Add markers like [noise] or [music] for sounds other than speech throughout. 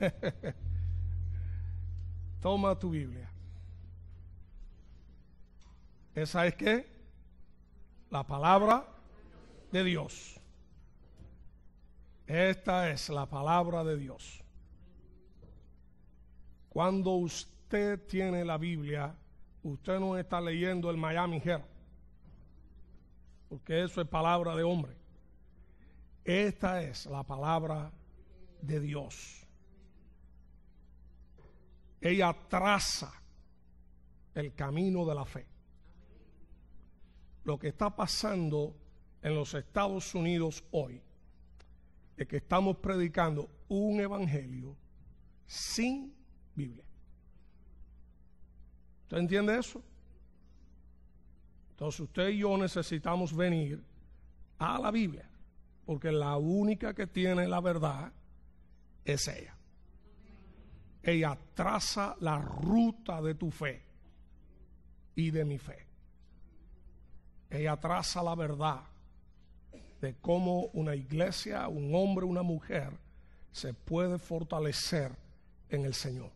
[laughs] Toma tu Biblia. Esa es que la palabra de Dios. Esta es la palabra de Dios. Cuando usted tiene la Biblia, usted no está leyendo el Miami Herald, porque eso es palabra de hombre. Esta es la palabra de Dios ella traza el camino de la fe. Lo que está pasando en los Estados Unidos hoy es que estamos predicando un evangelio sin Biblia. ¿Usted entiende eso? Entonces usted y yo necesitamos venir a la Biblia, porque la única que tiene la verdad es ella ella traza la ruta de tu fe y de mi fe. Ella traza la verdad de cómo una iglesia, un hombre, una mujer se puede fortalecer en el Señor.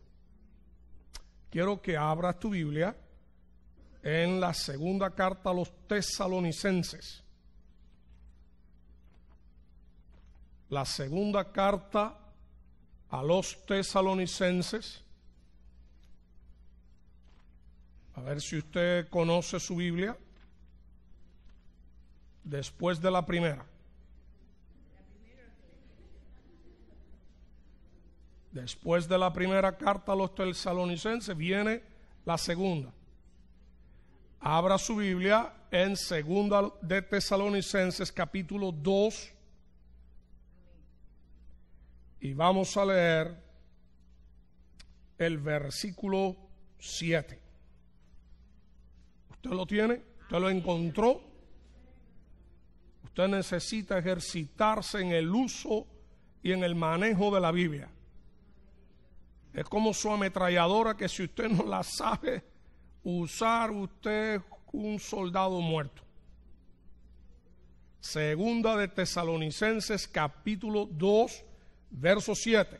Quiero que abras tu Biblia en la segunda carta a los tesalonicenses. La segunda carta a los tesalonicenses. A ver si usted conoce su Biblia. Después de la primera. Después de la primera carta a los tesalonicenses viene la segunda. Abra su Biblia en segunda de Tesalonicenses capítulo 2 y vamos a leer el versículo 7. ¿Usted lo tiene? ¿Usted lo encontró? Usted necesita ejercitarse en el uso y en el manejo de la Biblia. Es como su ametralladora que si usted no la sabe usar, usted es un soldado muerto. Segunda de Tesalonicenses capítulo 2 verso 7.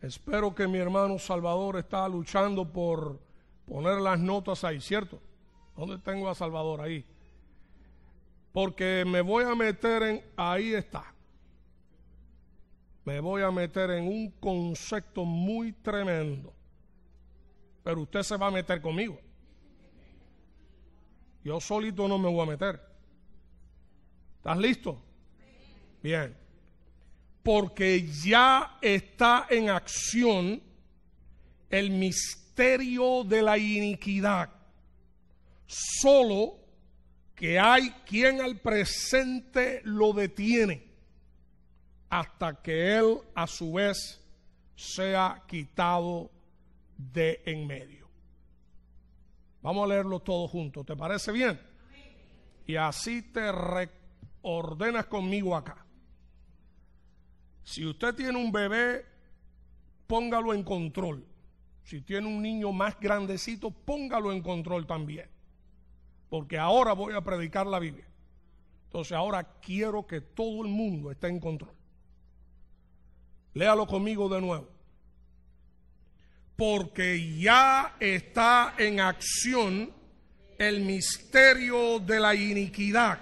Espero que mi hermano Salvador está luchando por poner las notas ahí, ¿cierto? ¿Dónde tengo a Salvador ahí? Porque me voy a meter en, ahí está, me voy a meter en un concepto muy tremendo, pero usted se va a meter conmigo. Yo solito no me voy a meter. ¿Estás listo? Bien porque ya está en acción el misterio de la iniquidad. Solo que hay quien al presente lo detiene hasta que él a su vez sea quitado de en medio. Vamos a leerlo todo juntos. ¿te parece bien? Y así te ordenas conmigo acá. Si usted tiene un bebé, póngalo en control. Si tiene un niño más grandecito, póngalo en control también. Porque ahora voy a predicar la Biblia. Entonces ahora quiero que todo el mundo esté en control. Léalo conmigo de nuevo. Porque ya está en acción el misterio de la iniquidad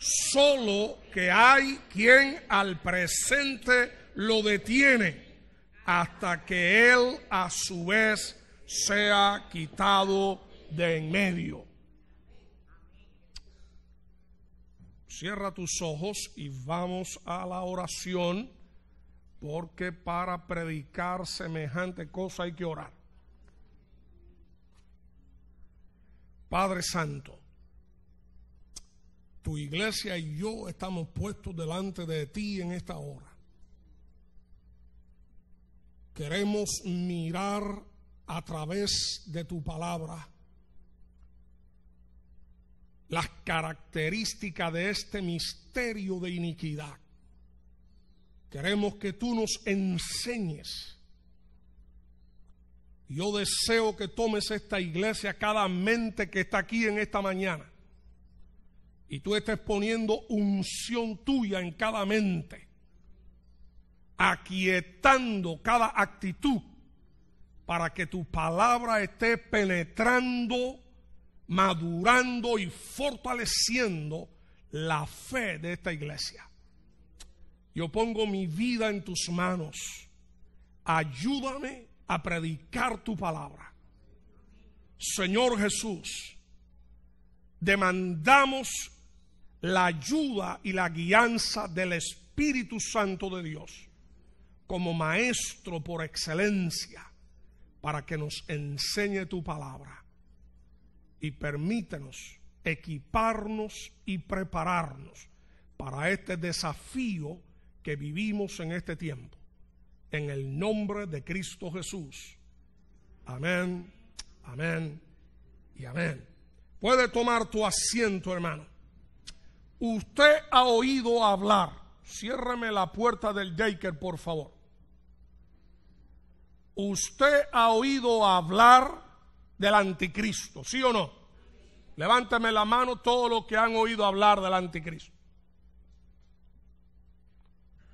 solo que hay quien al presente lo detiene hasta que él a su vez sea quitado de en medio. Cierra tus ojos y vamos a la oración, porque para predicar semejante cosa hay que orar. Padre Santo, tu iglesia y yo estamos puestos delante de ti en esta hora. Queremos mirar a través de tu palabra las características de este misterio de iniquidad. Queremos que tú nos enseñes. Yo deseo que tomes esta iglesia, cada mente que está aquí en esta mañana, y tú estés poniendo unción tuya en cada mente, aquietando cada actitud para que tu palabra esté penetrando, madurando y fortaleciendo la fe de esta iglesia. Yo pongo mi vida en tus manos. Ayúdame a predicar tu palabra. Señor Jesús, demandamos la ayuda y la guianza del Espíritu Santo de Dios como maestro por excelencia para que nos enseñe tu palabra y permítenos equiparnos y prepararnos para este desafío que vivimos en este tiempo. En el nombre de Cristo Jesús. Amén, amén y amén. Puede tomar tu asiento, hermano. Usted ha oído hablar. Ciérreme la puerta del Jaker, por favor. Usted ha oído hablar del anticristo, ¿sí o no? Levánteme la mano todos los que han oído hablar del anticristo.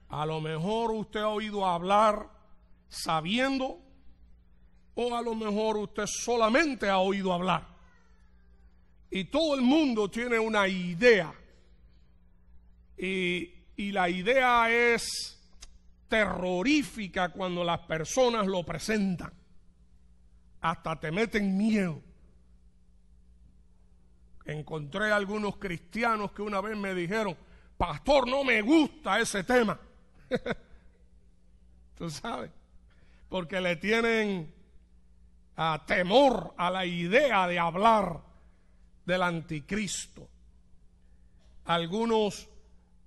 A lo mejor usted ha oído hablar sabiendo o a lo mejor usted solamente ha oído hablar. Y todo el mundo tiene una idea y, la idea es terrorífica cuando las personas lo presentan. Hasta te meten miedo. Encontré algunos cristianos que una vez me dijeron, pastor, no me gusta ese tema. [laughs] Tú sabes, porque le tienen a ah, temor a la idea de hablar del anticristo. Algunos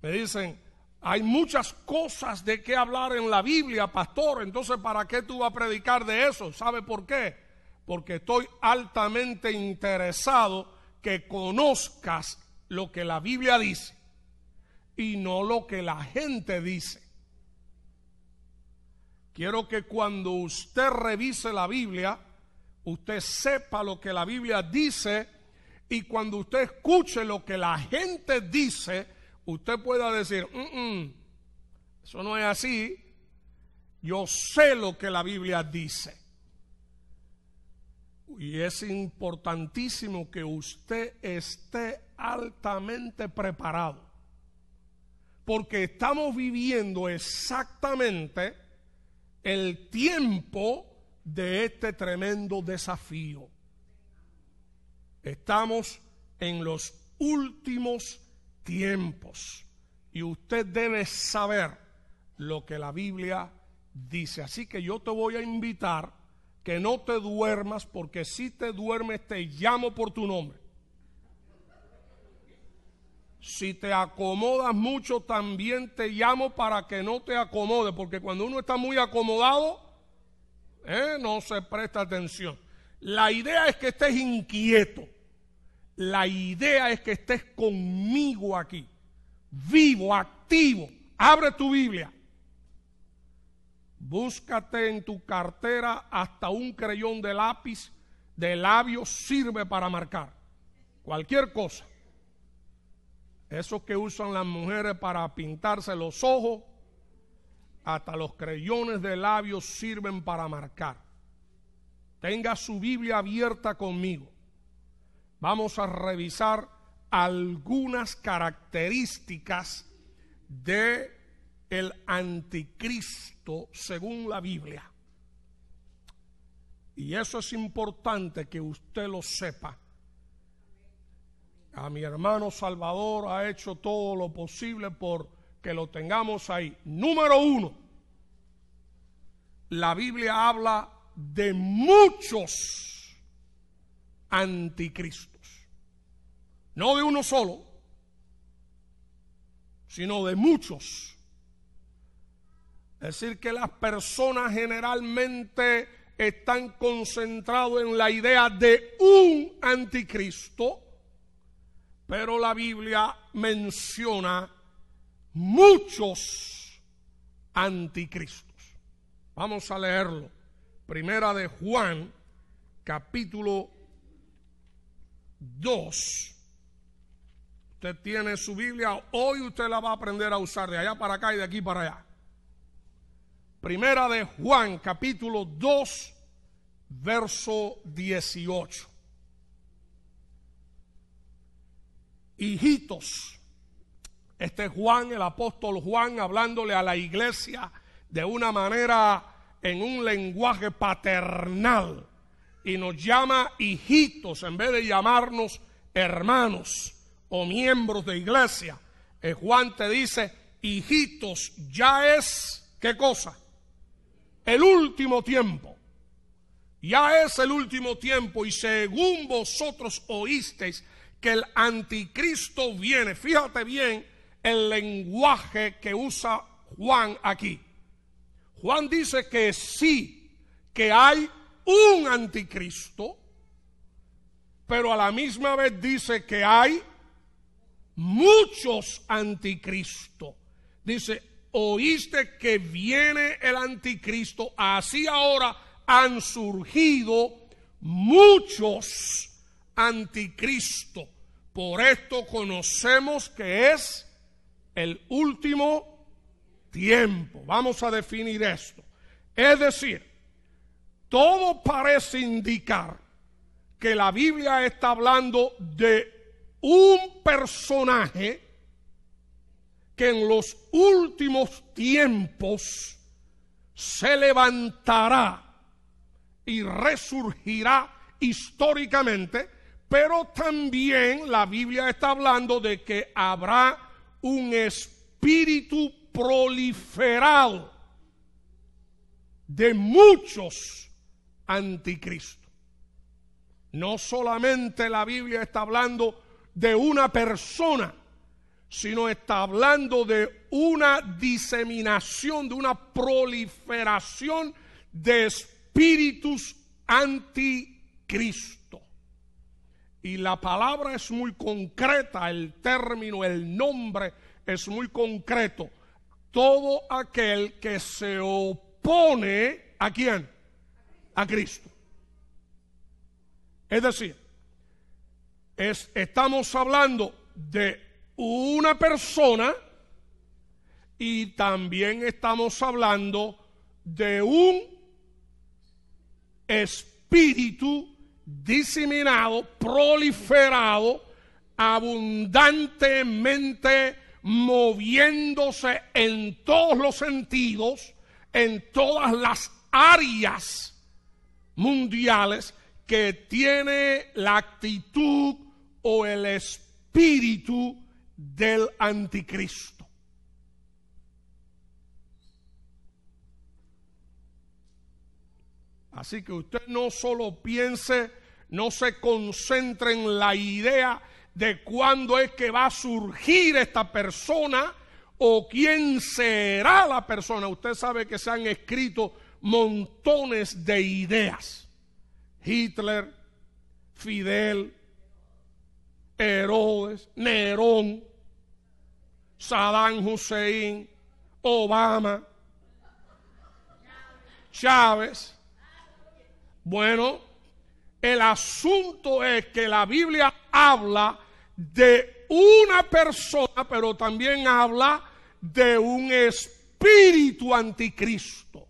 me dicen, hay muchas cosas de qué hablar en la Biblia, pastor, entonces ¿para qué tú vas a predicar de eso? ¿Sabe por qué? Porque estoy altamente interesado que conozcas lo que la Biblia dice y no lo que la gente dice. Quiero que cuando usted revise la Biblia, usted sepa lo que la Biblia dice y cuando usted escuche lo que la gente dice, usted pueda decir, mm, mm, eso no es así, yo sé lo que la Biblia dice. Y es importantísimo que usted esté altamente preparado. Porque estamos viviendo exactamente el tiempo de este tremendo desafío. Estamos en los últimos tiempos. Y usted debe saber lo que la Biblia dice. Así que yo te voy a invitar que no te duermas, porque si te duermes te llamo por tu nombre. Si te acomodas mucho, también te llamo para que no te acomodes, porque cuando uno está muy acomodado, eh, no se presta atención. La idea es que estés inquieto. La idea es que estés conmigo aquí, vivo, activo. Abre tu Biblia. Búscate en tu cartera hasta un creyón de lápiz, de labios, sirve para marcar. Cualquier cosa. Esos que usan las mujeres para pintarse los ojos, hasta los creyones de labios sirven para marcar. Tenga su Biblia abierta conmigo vamos a revisar algunas características de el anticristo según la Biblia. Y eso es importante que usted lo sepa. A mi hermano Salvador ha hecho todo lo posible por que lo tengamos ahí. Número uno, la Biblia habla de muchos anticristos. No de uno solo, sino de muchos. Es decir, que las personas generalmente están concentrados en la idea de un anticristo, pero la Biblia menciona muchos anticristos. Vamos a leerlo. Primera de Juan, capítulo 2. Usted tiene su Biblia, hoy usted la va a aprender a usar de allá para acá y de aquí para allá. Primera de Juan, capítulo 2, verso 18. Hijitos, este es Juan, el apóstol Juan, hablándole a la iglesia de una manera, en un lenguaje paternal y nos llama hijitos en vez de llamarnos hermanos o miembros de iglesia. Eh, Juan te dice, hijitos, ya es, ¿qué cosa? El último tiempo. Ya es el último tiempo y según vosotros oísteis que el anticristo viene, fíjate bien el lenguaje que usa Juan aquí. Juan dice que sí, que hay un anticristo, pero a la misma vez dice que hay muchos anticristo. Dice, oíste que viene el anticristo, así ahora han surgido muchos anticristo. Por esto conocemos que es el último tiempo. Vamos a definir esto. Es decir, todo parece indicar que la Biblia está hablando de un personaje que en los últimos tiempos se levantará y resurgirá históricamente, pero también la Biblia está hablando de que habrá un espíritu proliferado de muchos anticristo. No solamente la Biblia está hablando de una persona, sino está hablando de una diseminación, de una proliferación de espíritus anticristo. Y la palabra es muy concreta, el término, el nombre es muy concreto. Todo aquel que se opone a quién? Cristo. Es decir, es, estamos hablando de una persona y también estamos hablando de un espíritu diseminado, proliferado, abundantemente moviéndose en todos los sentidos, en todas las áreas mundiales que tiene la actitud o el espíritu del anticristo. Así que usted no solo piense, no se concentre en la idea de cuándo es que va a surgir esta persona o quién será la persona. Usted sabe que se han escrito montones de ideas. Hitler, Fidel, Herodes, Nerón, Saddam Hussein, Obama, Chávez. Bueno, el asunto es que la Biblia habla de una persona, pero también habla de un espíritu anticristo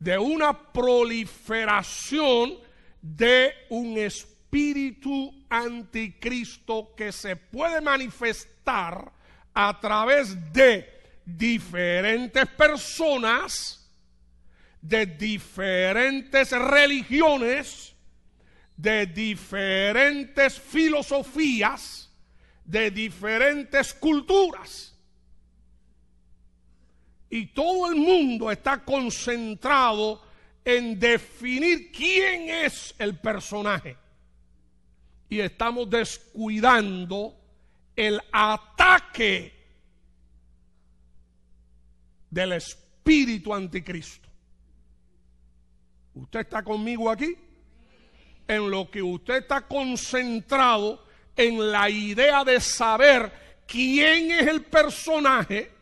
de una proliferación de un espíritu anticristo que se puede manifestar a través de diferentes personas, de diferentes religiones, de diferentes filosofías, de diferentes culturas y todo el mundo está concentrado en definir quién es el personaje. Y estamos descuidando el ataque del espíritu anticristo. ¿Usted está conmigo aquí? En lo que usted está concentrado en la idea de saber quién es el personaje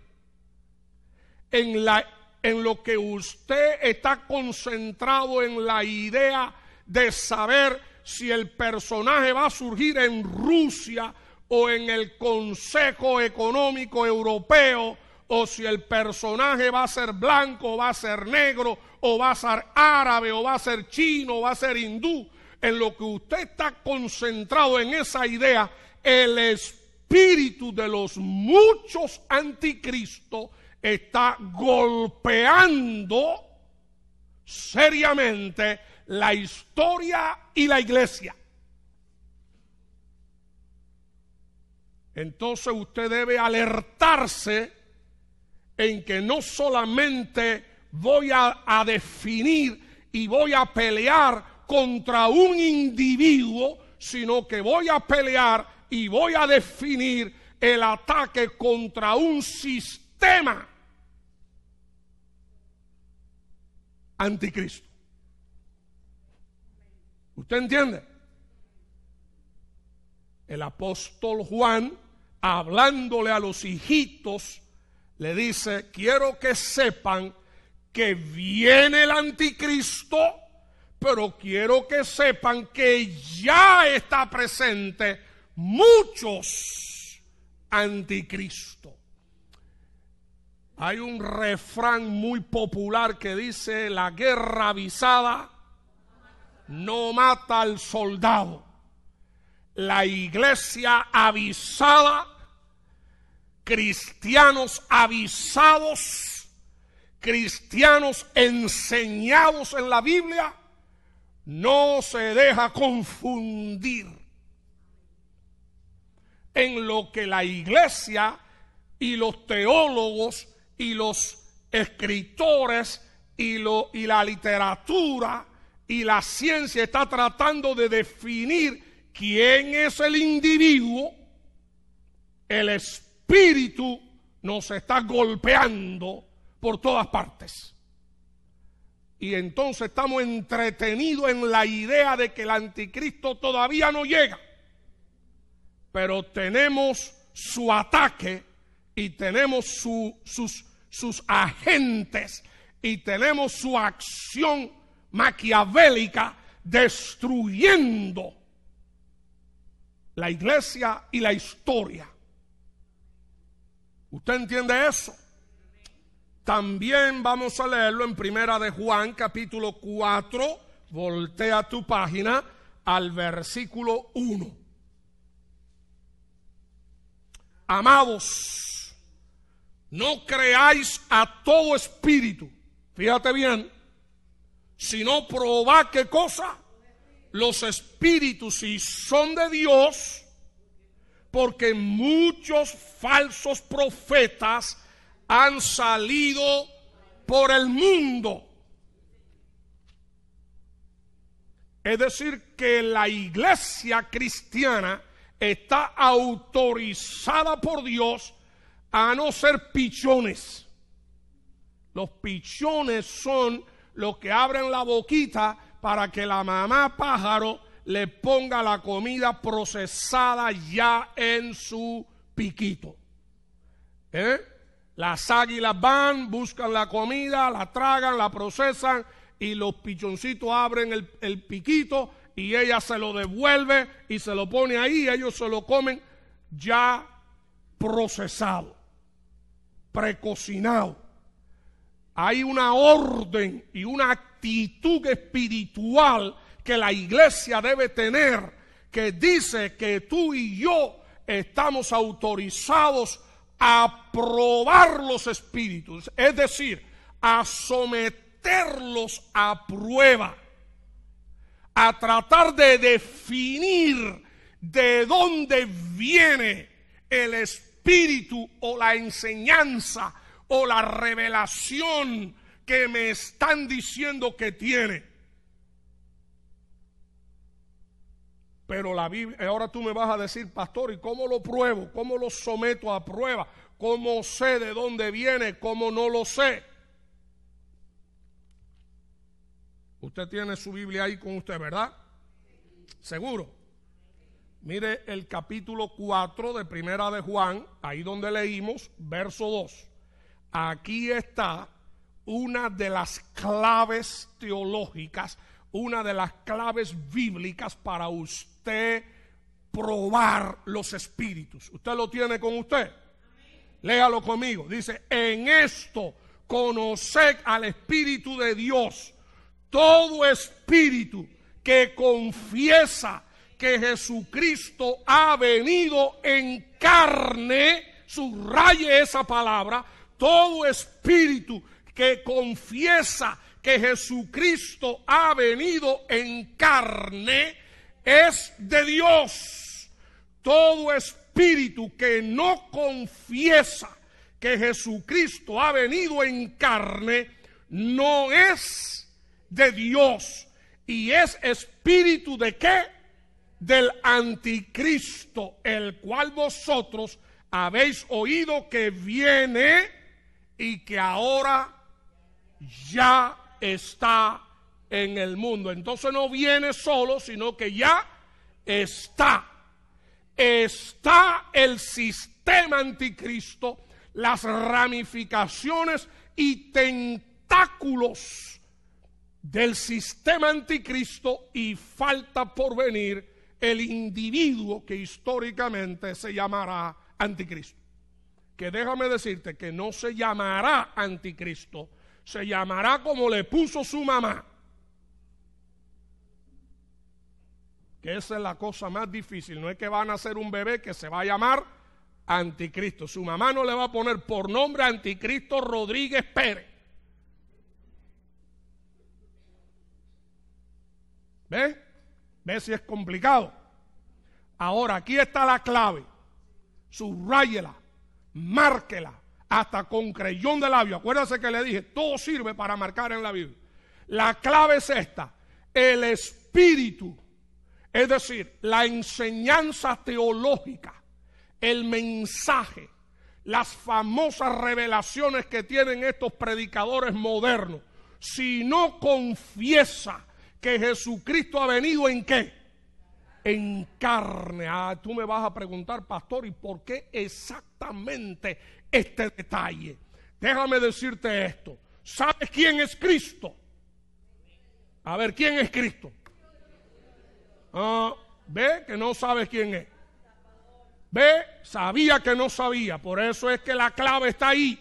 en, lo que usted está concentrado en la idea de saber si el personaje va a surgir en Rusia o en el Consejo Económico Europeo, o si el personaje va a ser blanco, o va a ser negro, o va a ser árabe, o va a ser chino, o va a ser hindú. En lo que usted está concentrado en esa idea, el espíritu de los muchos anticristos está golpeando seriamente la historia y la iglesia. Entonces usted debe alertarse en que no solamente voy a, definir y voy a pelear contra un individuo, sino que voy a pelear y voy a definir el ataque contra un sistema tema anticristo. ¿Usted entiende? El apóstol Juan, hablándole a los hijitos, le dice, quiero que sepan que viene el anticristo, pero quiero que sepan que ya está presente muchos anticristo. Hay un refrán muy popular que dice, la guerra avisada no mata al soldado. La iglesia avisada, cristianos avisados, cristianos enseñados en la Biblia, no se deja confundir en lo que la iglesia y los teólogos y los escritores y, lo, y la literatura y la ciencia está tratando de definir quién es el individuo, el espíritu nos está golpeando por todas partes. Y entonces estamos entretenidos en la idea de que el anticristo todavía no llega. Pero tenemos su ataque y tenemos su, sus sus agentes y tenemos su acción maquiavélica destruyendo la iglesia y la historia. ¿Usted entiende eso? También vamos a leerlo en Primera de Juan, capítulo 4, voltea tu página al versículo 1. Amados, no creáis a todo espíritu. Fíjate bien. Sino probá qué cosa. Los espíritus si son de Dios. Porque muchos falsos profetas han salido por el mundo. Es decir, que la iglesia cristiana está autorizada por Dios a no ser pichones. Los pichones son los que abren la boquita para que la mamá pájaro le ponga la comida procesada ya en su piquito. ¿Eh? Las águilas van, buscan la comida, la tragan, la procesan y los pichoncitos abren el, el piquito y ella se lo devuelve y se lo pone ahí, ellos se lo comen ya procesado precocinado. Hay una orden y una actitud espiritual que la iglesia debe tener que dice que tú y yo estamos autorizados a probar los espíritus, es decir, a someterlos a prueba, a tratar de definir de dónde viene el espíritu o la enseñanza o la revelación que me están diciendo que tiene. Pero la Biblia, eh, ahora tú me vas a decir, pastor, ¿y cómo lo pruebo? ¿Cómo lo someto a prueba? ¿Cómo sé de dónde viene? ¿Cómo no lo sé? Usted tiene su Biblia ahí con usted, ¿verdad? Seguro. Mire el capítulo 4 de Primera de Juan, ahí donde leímos, verso 2. Aquí está una de las claves teológicas, una de las claves bíblicas para usted probar los espíritus. ¿Usted lo tiene con usted? Léalo conmigo. Dice, en esto conoced al Espíritu de Dios. Todo espíritu que confiesa que Jesucristo ha venido en carne, subraye esa palabra, todo espíritu que confiesa que Jesucristo ha venido en carne es de Dios. Todo espíritu que no confiesa que Jesucristo ha venido en carne no es de Dios. Y es espíritu de qué? del anticristo, el cual vosotros habéis oído que viene y que ahora ya está en el mundo. Entonces no viene solo, sino que ya está. Está el sistema anticristo, las ramificaciones y tentáculos del sistema anticristo y falta por venir el individuo que históricamente se llamará anticristo. Que déjame decirte que no se llamará anticristo, se llamará como le puso su mamá. Que esa es la cosa más difícil, no es que van a ser un bebé que se va a llamar anticristo. Su mamá no le va a poner por nombre anticristo Rodríguez Pérez. ¿Ves? Ve si es complicado. Ahora, aquí está la clave. subráyela márquela, hasta con creyón de labio. Acuérdense que le dije, todo sirve para marcar en la Biblia. La clave es esta, el espíritu, es decir, la enseñanza teológica, el mensaje, las famosas revelaciones que tienen estos predicadores modernos. Si no confiesa que Jesucristo ha venido en qué? En carne. Ah, tú me vas a preguntar, pastor, ¿y por qué exactamente este detalle? Déjame decirte esto. ¿Sabes quién es Cristo? A ver, ¿quién es Cristo? Ah, ve que no sabes quién es. Ve, sabía que no sabía. Por eso es que la clave está ahí.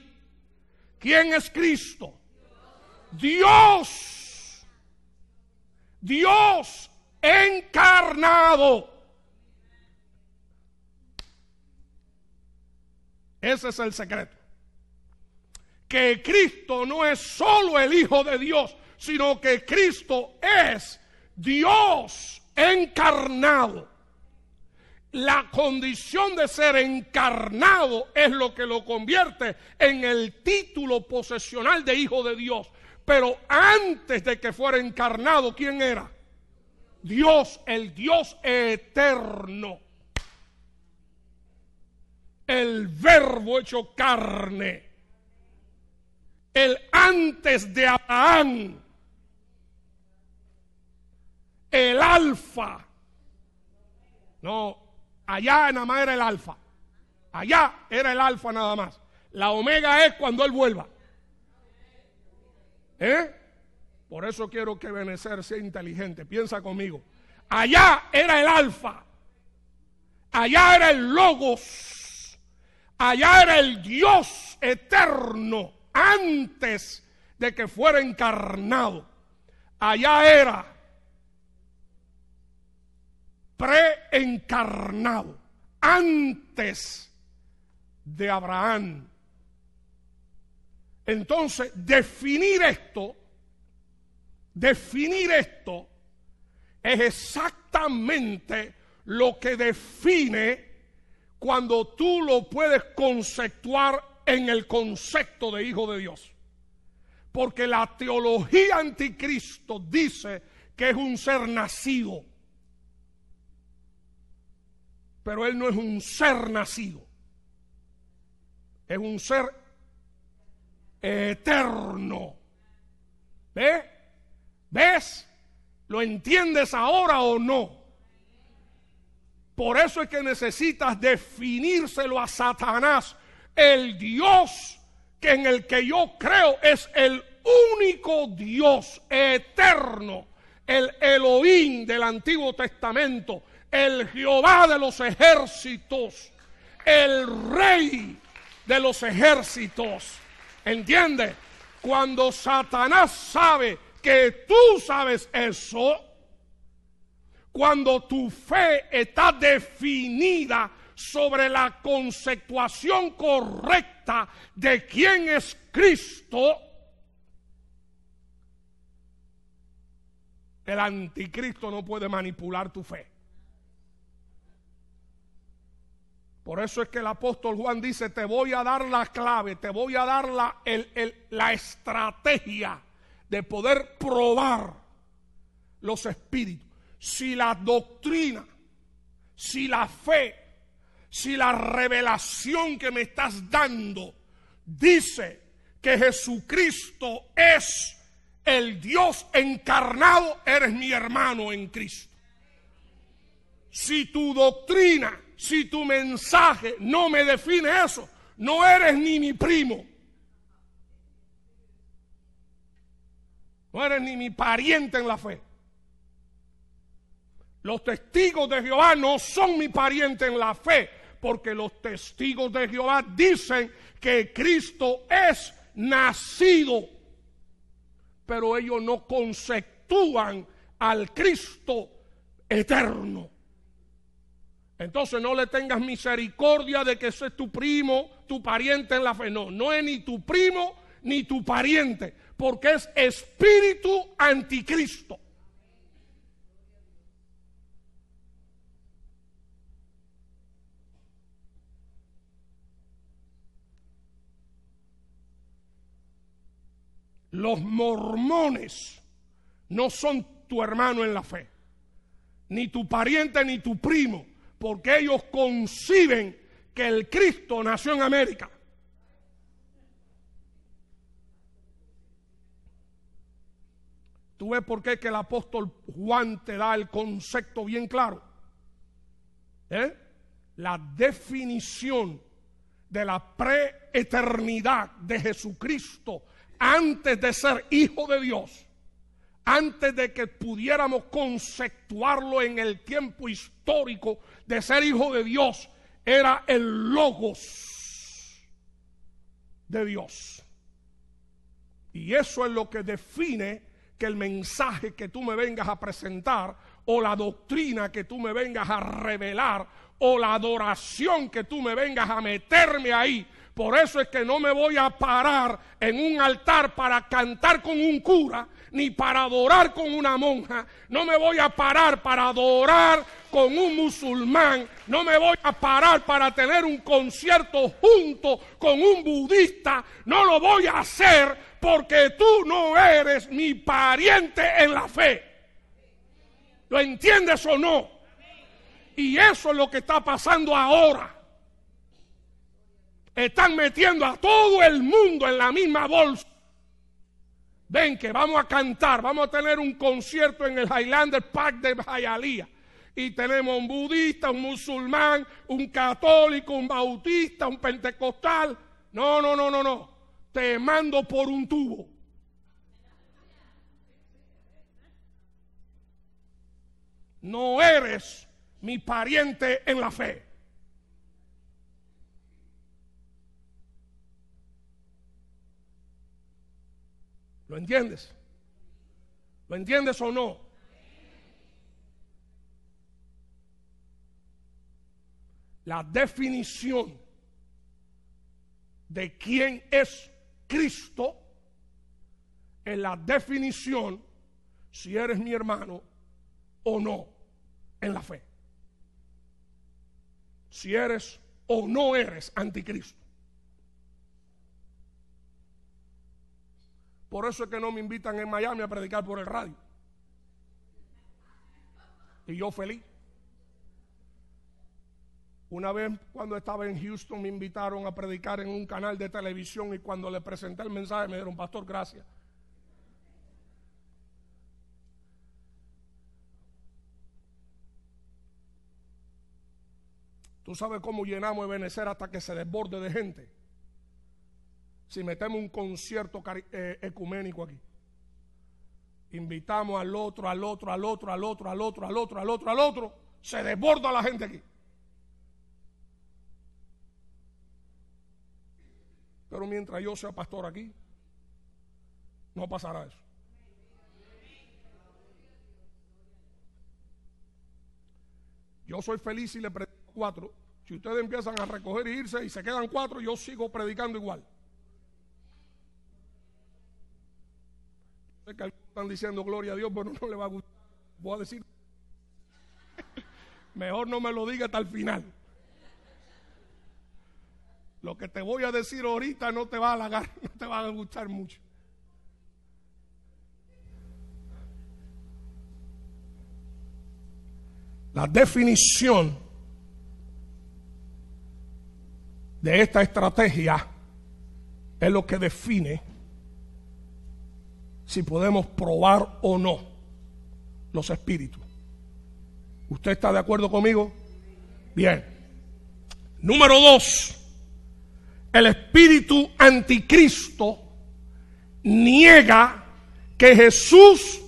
¿Quién es Cristo? Dios Dios encarnado. Ese es el secreto. Que Cristo no es solo el Hijo de Dios, sino que Cristo es Dios encarnado. La condición de ser encarnado es lo que lo convierte en el título posesional de Hijo de Dios. Pero antes de que fuera encarnado, ¿quién era? Dios, el Dios eterno. El verbo hecho carne. El antes de Abraham. El alfa. No, allá nada más era el alfa. Allá era el alfa nada más. La omega es cuando Él vuelva. ¿Eh? Por eso quiero que Benecer sea inteligente. Piensa conmigo. Allá era el alfa. Allá era el logos. Allá era el Dios eterno antes de que fuera encarnado. Allá era preencarnado antes de Abraham entonces, definir esto, definir esto es exactamente lo que define cuando tú lo puedes conceptuar en el concepto de hijo de Dios. Porque la teología anticristo dice que es un ser nacido. Pero él no es un ser nacido. Es un ser eterno. ¿Ve? ¿Ves? ¿Lo entiendes ahora o no? Por eso es que necesitas definírselo a Satanás. El Dios que en el que yo creo es el único Dios eterno, el Elohim del Antiguo Testamento, el Jehová de los ejércitos, el Rey de los ejércitos. Entiende, Cuando Satanás sabe que tú sabes eso, cuando tu fe está definida sobre la conceptuación correcta de quién es Cristo, el anticristo no puede manipular tu fe. Por eso es que el apóstol Juan dice, te voy a dar la clave, te voy a dar la, la estrategia de poder probar los espíritus. Si la doctrina, si la fe, si la revelación que me estás dando dice que Jesucristo es el Dios encarnado, eres mi hermano en Cristo. Si tu doctrina si tu mensaje no me define eso, no eres ni mi primo. No eres ni mi pariente en la fe. Los testigos de Jehová no son mi pariente en la fe, porque los testigos de Jehová dicen que Cristo es nacido, pero ellos no conceptúan al Cristo eterno. Entonces no le tengas misericordia de que ese es tu primo, tu pariente en la fe. No, no es ni tu primo ni tu pariente, porque es espíritu anticristo. Los mormones no son tu hermano en la fe, ni tu pariente ni tu primo porque ellos conciben que el Cristo nació en América. ¿Tú ves por qué que el apóstol Juan te da el concepto bien claro? ¿Eh? La definición de la preeternidad de Jesucristo antes de ser hijo de Dios, antes de que pudiéramos conceptuarlo en el tiempo histórico de ser hijo de Dios era el logos de Dios. Y eso es lo que define que el mensaje que tú me vengas a presentar o la doctrina que tú me vengas a revelar o la adoración que tú me vengas a meterme ahí por eso es que no me voy a parar en un altar para cantar con un cura, ni para adorar con una monja. No me voy a parar para adorar con un musulmán. No me voy a parar para tener un concierto junto con un budista. No lo voy a hacer porque tú no eres mi pariente en la fe. ¿Lo entiendes o no? Y eso es lo que está pasando ahora. Están metiendo a todo el mundo en la misma bolsa. Ven que vamos a cantar, vamos a tener un concierto en el Highlander Park de Bayalía Y tenemos un budista, un musulmán, un católico, un bautista, un pentecostal. No, no, no, no, no. Te mando por un tubo. No eres mi pariente en la fe. ¿Lo entiendes? ¿Lo entiendes o no? La definición de quién es Cristo es la definición si eres mi hermano o no en la fe. Si eres o no eres anticristo. Por eso es que no me invitan en Miami a predicar por el radio. Y yo feliz. Una vez cuando estaba en Houston me invitaron a predicar en un canal de televisión y cuando le presenté el mensaje me dieron pastor, gracias. Tú sabes cómo llenamos Ebenezer hasta que se desborde de gente si metemos un concierto eh, ecuménico aquí. Invitamos al otro, al otro, al otro, al otro, al otro, al otro, al otro, al otro. Se desborda la gente aquí. Pero mientras yo sea pastor aquí, no pasará eso. Yo soy feliz si le predico cuatro. Si ustedes empiezan a recoger y irse y se quedan cuatro, yo sigo predicando igual. que están diciendo gloria a Dios, pero no le va a gustar. Voy a decir, mejor no me lo diga hasta el final. Lo que te voy a decir ahorita no te va a halagar, [laughs] no te va a gustar mucho. La definición de esta estrategia es lo que define si podemos probar o no los espíritus. ¿Usted está de acuerdo conmigo? Bien. Número dos, el espíritu anticristo niega que Jesús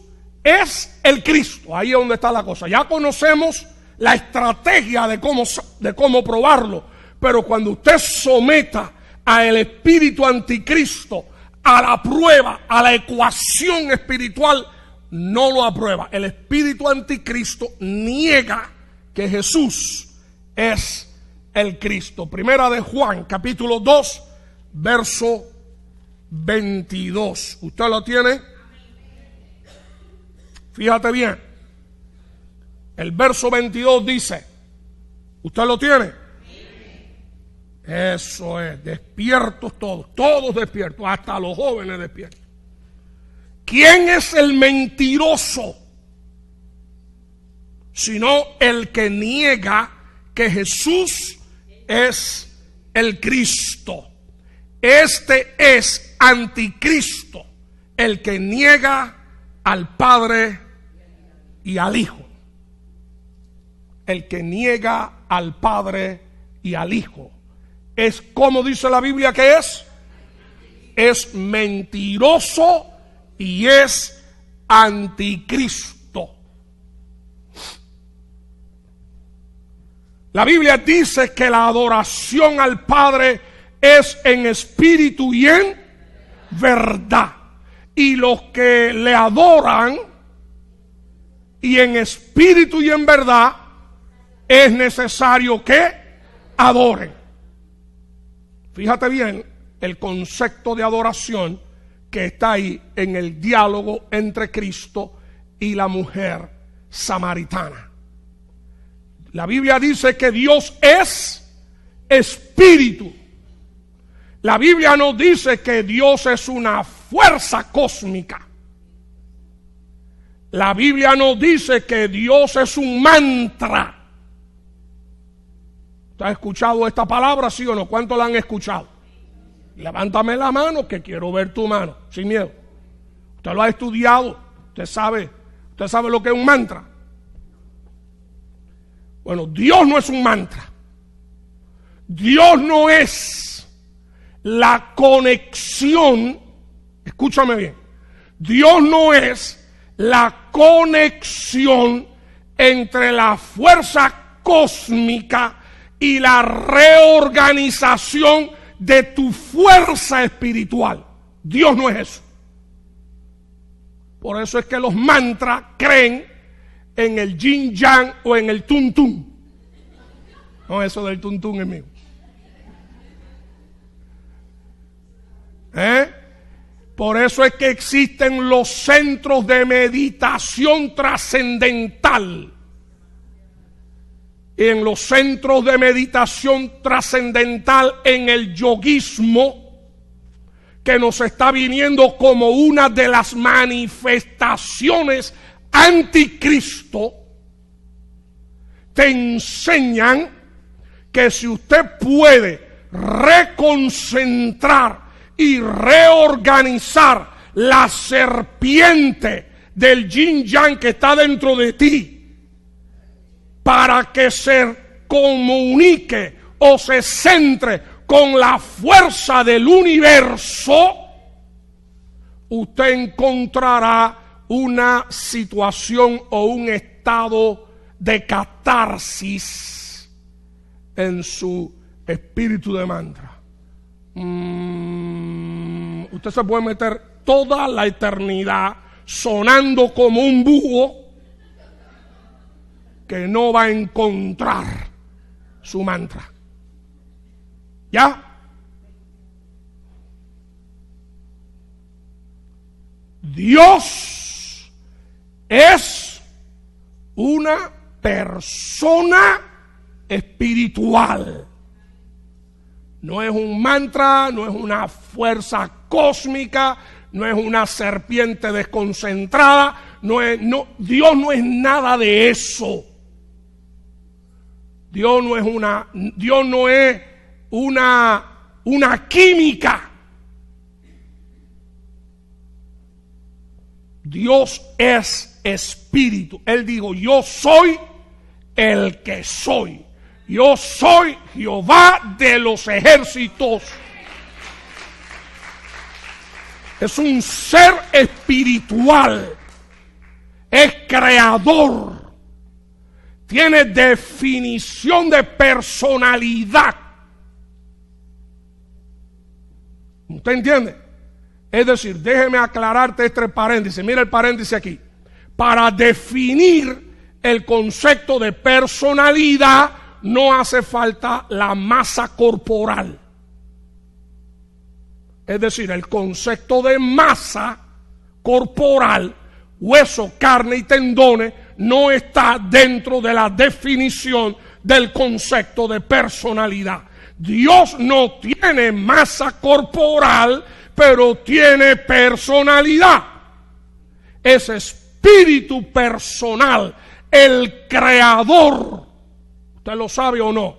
es el Cristo. Ahí es donde está la cosa. Ya conocemos la estrategia de cómo, de cómo probarlo. Pero cuando usted someta al el espíritu anticristo a la prueba, a la ecuación espiritual, no lo aprueba. El espíritu anticristo niega que Jesús es el Cristo. Primera de Juan, capítulo 2, verso 22. ¿Usted lo tiene? Fíjate bien. El verso 22 dice, ¿usted lo tiene? Eso es, despiertos todos, todos despiertos, hasta los jóvenes despiertos. ¿Quién es el mentiroso? Sino el que niega que Jesús es el Cristo. Este es anticristo, el que niega al Padre y al Hijo. El que niega al Padre y al Hijo es como dice la Biblia que es. Es mentiroso y es anticristo. La Biblia dice que la adoración al Padre es en espíritu y en verdad. Y los que le adoran y en espíritu y en verdad es necesario que adoren. Fíjate bien el concepto de adoración que está ahí en el diálogo entre Cristo y la mujer samaritana. La Biblia dice que Dios es espíritu. La Biblia nos dice que Dios es una fuerza cósmica. La Biblia nos dice que Dios es un mantra. ¿Usted ha escuchado esta palabra, sí o no? ¿Cuánto la han escuchado? Levántame la mano que quiero ver tu mano, sin miedo. Usted lo ha estudiado, usted sabe, usted sabe lo que es un mantra. Bueno, Dios no es un mantra. Dios no es la conexión, escúchame bien, Dios no es la conexión entre la fuerza cósmica y la reorganización de tu fuerza espiritual. Dios no es eso. Por eso es que los mantras creen en el yin yang o en el tun No, eso del tun tun es mío. ¿Eh? Por eso es que existen los centros de meditación trascendental en los centros de meditación trascendental, en el yoguismo, que nos está viniendo como una de las manifestaciones anticristo, te enseñan que si usted puede reconcentrar y reorganizar la serpiente del yin yang que está dentro de ti, para que se comunique o se centre con la fuerza del universo, usted encontrará una situación o un estado de catarsis en su espíritu de mantra. Mm, usted se puede meter toda la eternidad sonando como un búho que no va a encontrar su mantra. ¿Ya? Dios es una persona espiritual. No es un mantra, no es una fuerza cósmica, no es una serpiente desconcentrada, no es, no, Dios no es nada de eso. Dios no es una, Dios no es una, una química. Dios es espíritu. Él dijo, yo soy el que soy. Yo soy Jehová de los ejércitos. Es un ser espiritual. Es creador tiene definición de personalidad. ¿Usted entiende? Es decir, déjeme aclararte este paréntesis. Mira el paréntesis aquí. Para definir el concepto de personalidad no hace falta la masa corporal. Es decir, el concepto de masa corporal, hueso, carne y tendones, no está dentro de la definición del concepto de personalidad. Dios no tiene masa corporal, pero tiene personalidad. Es espíritu personal, el creador. ¿Usted lo sabe o no?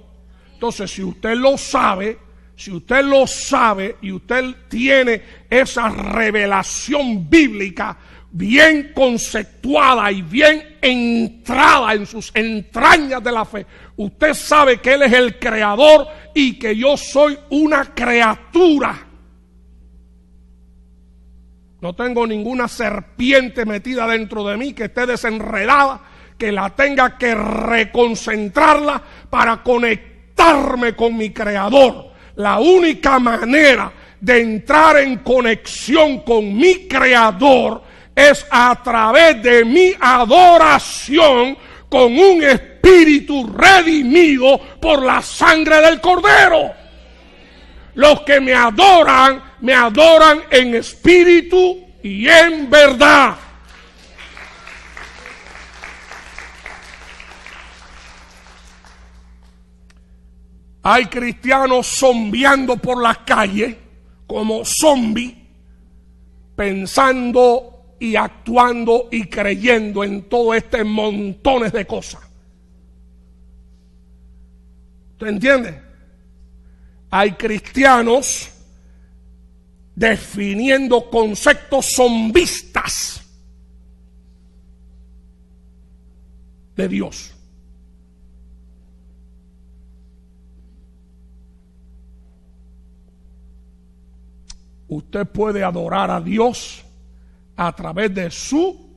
Entonces, si usted lo sabe, si usted lo sabe y usted tiene esa revelación bíblica, bien conceptuada y bien entrada en sus entrañas de la fe, usted sabe que Él es el creador y que yo soy una criatura. No tengo ninguna serpiente metida dentro de mí que esté desenredada, que la tenga que reconcentrarla para conectarme con mi creador. La única manera de entrar en conexión con mi creador es a través de mi adoración con un espíritu redimido por la sangre del cordero. Los que me adoran, me adoran en espíritu y en verdad. Hay cristianos zombiando por las calles como zombies, pensando y actuando y creyendo en todo este montones de cosas. ¿Te entiende Hay cristianos definiendo conceptos zombistas de Dios. Usted puede adorar a Dios a través de su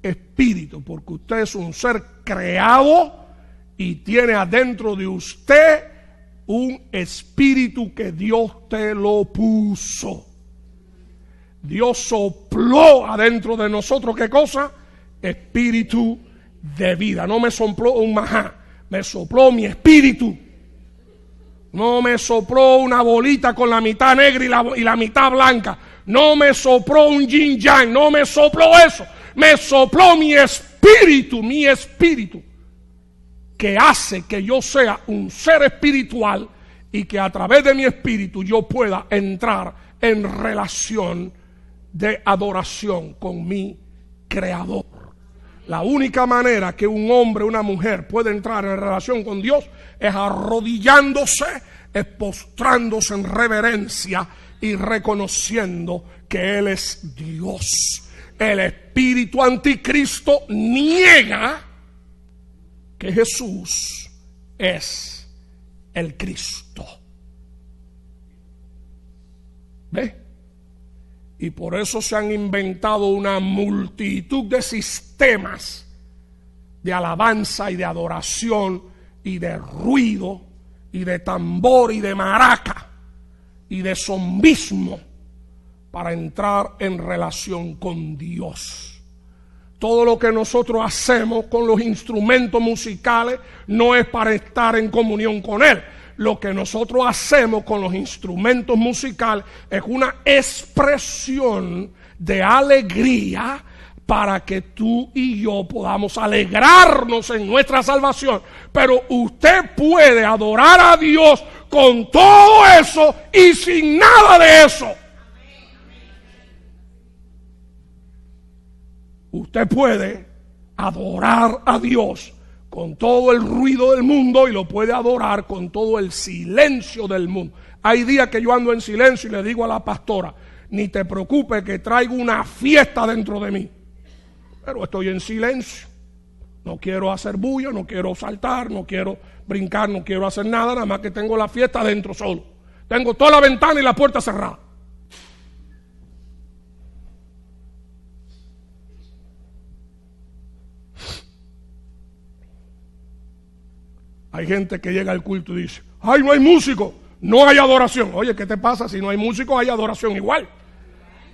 espíritu, porque usted es un ser creado y tiene adentro de usted un espíritu que Dios te lo puso. Dios sopló adentro de nosotros, ¿qué cosa? Espíritu de vida. No me sopló un majá, me sopló mi espíritu. No me sopló una bolita con la mitad negra y la, y la mitad blanca no me sopló un yin yang, no me sopló eso, me sopló mi espíritu, mi espíritu, que hace que yo sea un ser espiritual y que a través de mi espíritu yo pueda entrar en relación de adoración con mi creador. La única manera que un hombre, o una mujer puede entrar en relación con Dios es arrodillándose, es postrándose en reverencia y reconociendo que Él es Dios. El espíritu anticristo niega que Jesús es el Cristo. ¿Ve? Y por eso se han inventado una multitud de sistemas de alabanza y de adoración y de ruido y de tambor y de maraca y de zombismo para entrar en relación con Dios. Todo lo que nosotros hacemos con los instrumentos musicales no es para estar en comunión con Él. Lo que nosotros hacemos con los instrumentos musicales es una expresión de alegría para que tú y yo podamos alegrarnos en nuestra salvación. Pero usted puede adorar a Dios con todo eso y sin nada de eso. Usted puede adorar a Dios con todo el ruido del mundo y lo puede adorar con todo el silencio del mundo. Hay días que yo ando en silencio y le digo a la pastora, ni te preocupes que traigo una fiesta dentro de mí pero estoy en silencio. No quiero hacer bulla, no quiero saltar, no quiero brincar, no quiero hacer nada, nada más que tengo la fiesta adentro solo. Tengo toda la ventana y la puerta cerrada. Hay gente que llega al culto y dice, ay, no hay músico, no hay adoración. Oye, ¿qué te pasa? Si no hay músico, hay adoración igual.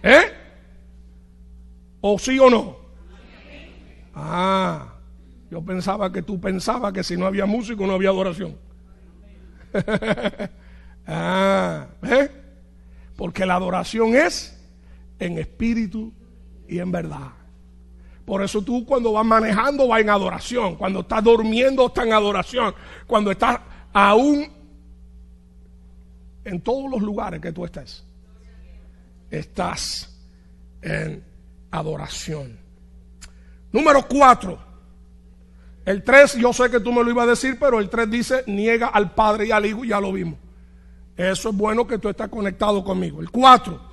¿Eh? ¿O sí o no? Ah, yo pensaba que tú pensabas que si no había músico no había adoración. [laughs] ah, ¿eh? Porque la adoración es en espíritu y en verdad. Por eso tú cuando vas manejando vas en adoración, cuando estás durmiendo estás en adoración, cuando estás aún en todos los lugares que tú estás estás en adoración. Número cuatro. El tres, yo sé que tú me lo ibas a decir, pero el tres dice, niega al Padre y al Hijo, ya lo vimos. Eso es bueno que tú estás conectado conmigo. El cuatro.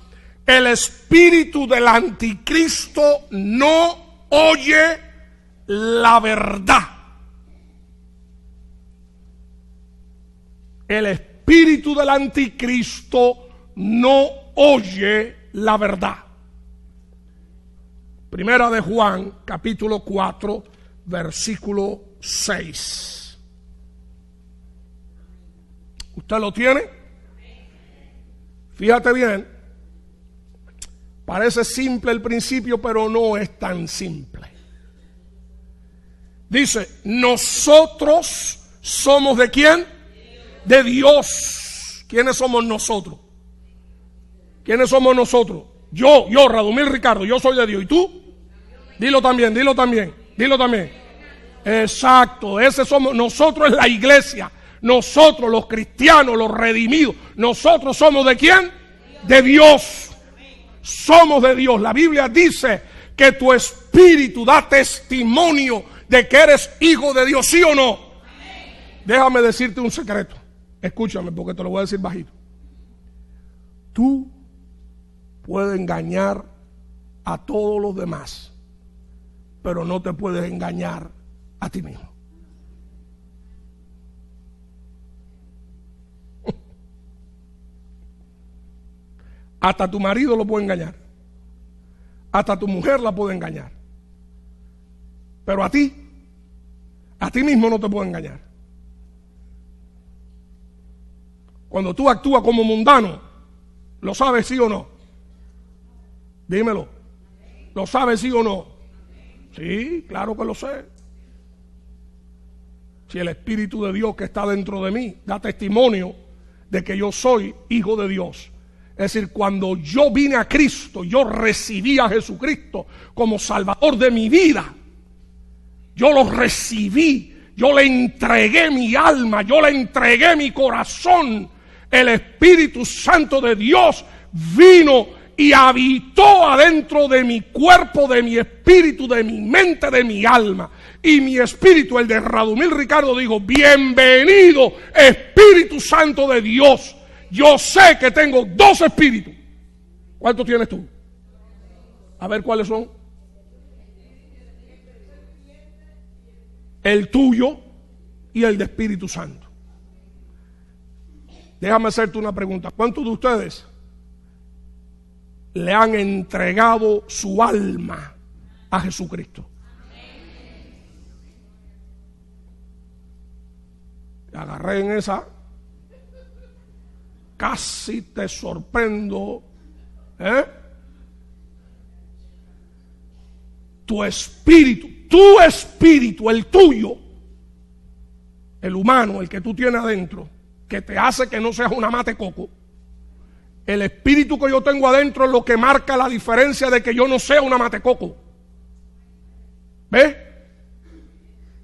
el espíritu del anticristo no oye la verdad. El espíritu del anticristo no oye la verdad. Primera de Juan, capítulo 4, versículo 6. ¿Usted lo tiene? Fíjate bien. Parece simple el principio, pero no es tan simple. Dice, nosotros somos de quién? De Dios. ¿Quiénes somos nosotros? ¿Quiénes somos nosotros? Yo, yo, Radomir Ricardo, yo soy de Dios. ¿Y tú? Dilo también, dilo también, dilo también. Exacto, ese somos, nosotros es la iglesia, nosotros los cristianos, los redimidos, nosotros somos de quién? De Dios. Somos de Dios. La Biblia dice que tu espíritu da testimonio de que eres hijo de Dios, ¿sí o no? Déjame decirte un secreto. Escúchame porque te lo voy a decir bajito. Tú puede engañar a todos los demás, pero no te puedes engañar a ti mismo. [laughs] Hasta tu marido lo puede engañar. Hasta tu mujer la puede engañar. Pero a ti, a ti mismo no te puede engañar. Cuando tú actúas como mundano, lo sabes sí o no. Dímelo. ¿Lo sabe sí o no? Sí, claro que lo sé. Si el Espíritu de Dios que está dentro de mí da testimonio de que yo soy hijo de Dios. Es decir, cuando yo vine a Cristo, yo recibí a Jesucristo como Salvador de mi vida. Yo lo recibí, yo le entregué mi alma, yo le entregué mi corazón. El Espíritu Santo de Dios vino y habitó adentro de mi cuerpo, de mi espíritu, de mi mente, de mi alma. Y mi espíritu, el de Radumil Ricardo, dijo, bienvenido Espíritu Santo de Dios. Yo sé que tengo dos espíritus. ¿Cuántos tienes tú? A ver cuáles son. El tuyo y el de Espíritu Santo. Déjame hacerte una pregunta. ¿Cuántos de ustedes le han entregado su alma a Jesucristo. agarré en esa. Casi te sorprendo. ¿eh? Tu espíritu, tu espíritu, el tuyo, el humano, el que tú tienes adentro, que te hace que no seas una mate coco el espíritu que yo tengo adentro es lo que marca la diferencia de que yo no sea una matecoco. ¿Ves?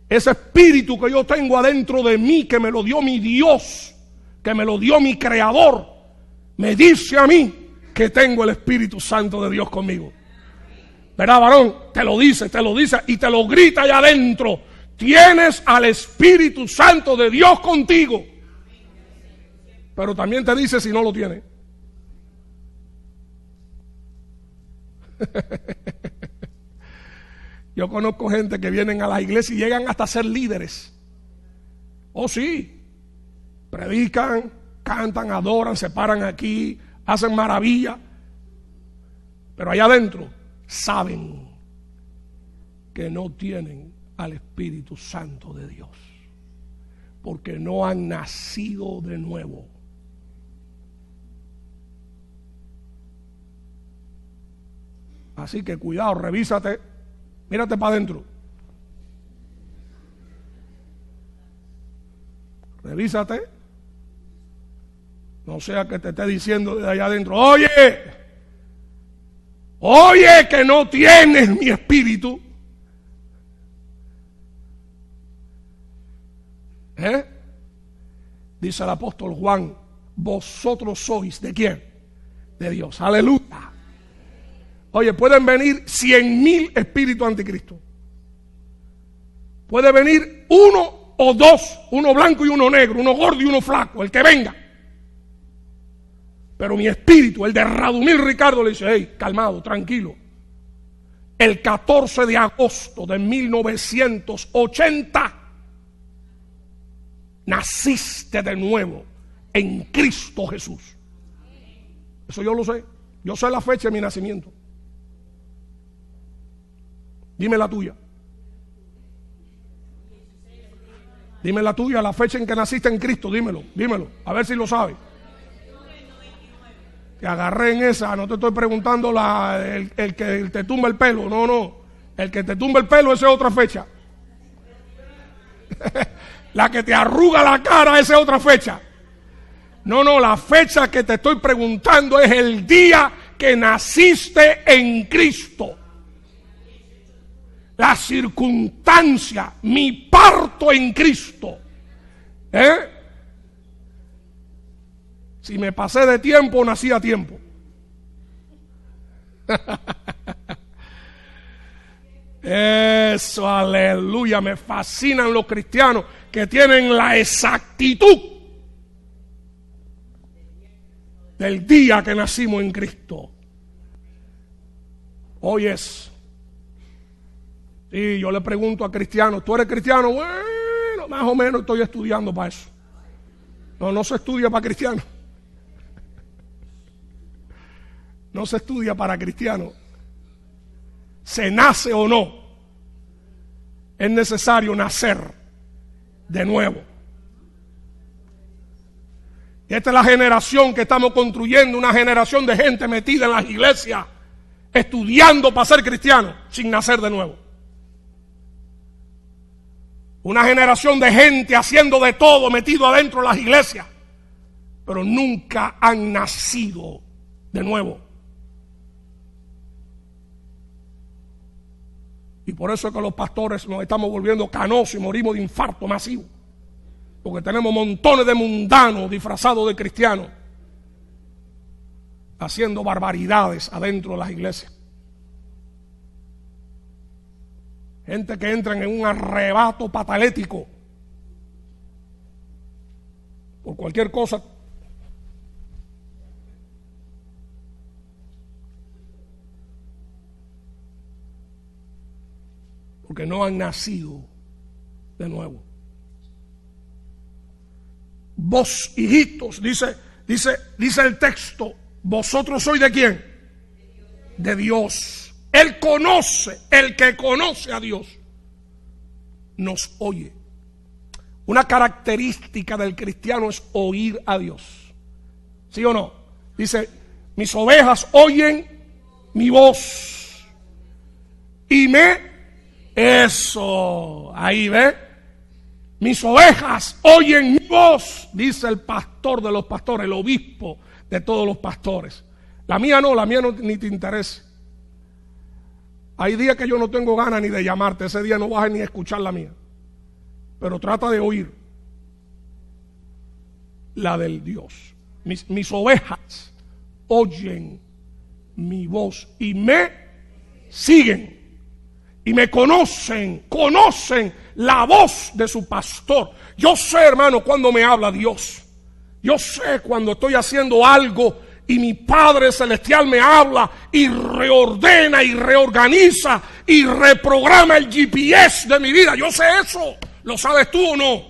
Ese espíritu que yo tengo adentro de mí, que me lo dio mi Dios, que me lo dio mi Creador, me dice a mí que tengo el Espíritu Santo de Dios conmigo. ¿Verdad, varón? Te lo dice, te lo dice y te lo grita allá adentro. Tienes al Espíritu Santo de Dios contigo. Pero también te dice si no lo tiene. [laughs] Yo conozco gente que vienen a la iglesia y llegan hasta ser líderes. Oh, sí. Predican, cantan, adoran, se paran aquí, hacen maravilla. Pero allá adentro saben que no tienen al Espíritu Santo de Dios. Porque no han nacido de nuevo. Así que cuidado, revísate, mírate para adentro. Revísate. No sea que te esté diciendo de allá adentro, oye, oye que no tienes mi espíritu. ¿Eh? Dice el apóstol Juan, vosotros sois de quién? De Dios. Aleluya. Oye, pueden venir cien mil espíritus anticristo. Puede venir uno o dos, uno blanco y uno negro, uno gordo y uno flaco, el que venga. Pero mi espíritu, el de Radumil Ricardo, le dice, hey, calmado, tranquilo. El 14 de agosto de 1980, naciste de nuevo en Cristo Jesús. Eso yo lo sé. Yo sé la fecha de mi nacimiento. Dime la tuya. Dime la tuya, la fecha en que naciste en Cristo, dímelo, dímelo, a ver si lo sabes. Te agarré en esa, no te estoy preguntando la, el, el, que te tumba el pelo, no, no. El que te tumba el pelo, esa es otra fecha. [laughs] la que te arruga la cara, esa es otra fecha. No, no, la fecha que te estoy preguntando es el día que naciste en Cristo la circunstancia, mi parto en Cristo. ¿Eh? Si me pasé de tiempo, nací a tiempo. [laughs] Eso, aleluya. Me fascinan los cristianos que tienen la exactitud del día que nacimos en Cristo. Hoy es y yo le pregunto a cristiano, ¿tú eres cristiano? Bueno, más o menos estoy estudiando para eso. No, no se estudia para cristiano. No se estudia para cristiano. Se nace o no. Es necesario nacer de nuevo. Y esta es la generación que estamos construyendo, una generación de gente metida en las iglesias, estudiando para ser cristiano, sin nacer de nuevo. Una generación de gente haciendo de todo, metido adentro de las iglesias, pero nunca han nacido de nuevo. Y por eso es que los pastores nos estamos volviendo canosos y morimos de infarto masivo. Porque tenemos montones de mundanos disfrazados de cristianos haciendo barbaridades adentro de las iglesias. gente que entran en un arrebato patalético por cualquier cosa. Porque no han nacido de nuevo. Vos, hijitos, dice, dice, dice el texto, vosotros sois de quién? De Dios. Él conoce, el que conoce a Dios, nos oye. Una característica del cristiano es oír a Dios. ¿Sí o no? Dice, mis ovejas oyen mi voz. Y me... Eso, ahí ve. Mis ovejas oyen mi voz, dice el pastor de los pastores, el obispo de todos los pastores. La mía no, la mía no, ni te interesa. Hay días que yo no tengo ganas ni de llamarte, ese día no vas a ni escuchar la mía. Pero trata de oír la del Dios. Mis, mis ovejas oyen mi voz y me siguen y me conocen, conocen la voz de su pastor. Yo sé, hermano, cuando me habla Dios. Yo sé cuando estoy haciendo algo y mi Padre Celestial me habla y reordena y reorganiza y reprograma el GPS de mi vida. Yo sé eso. ¿Lo sabes tú o no?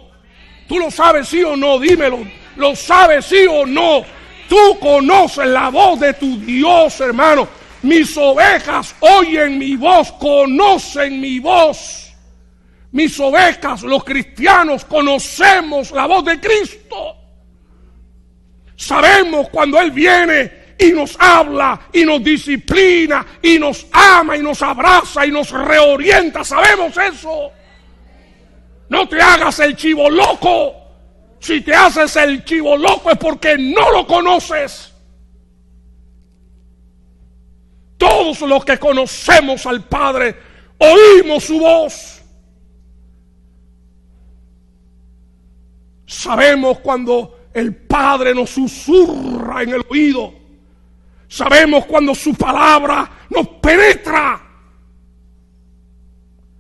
¿Tú lo sabes sí o no? Dímelo. ¿Lo sabes sí o no? Tú conoces la voz de tu Dios, hermano. Mis ovejas oyen mi voz, conocen mi voz. Mis ovejas, los cristianos, conocemos la voz de Cristo. Sabemos cuando Él viene y nos habla y nos disciplina y nos ama y nos abraza y nos reorienta. Sabemos eso. No te hagas el chivo loco. Si te haces el chivo loco es porque no lo conoces. Todos los que conocemos al Padre oímos su voz. Sabemos cuando el Padre nos susurra en el oído. Sabemos cuando su palabra nos penetra.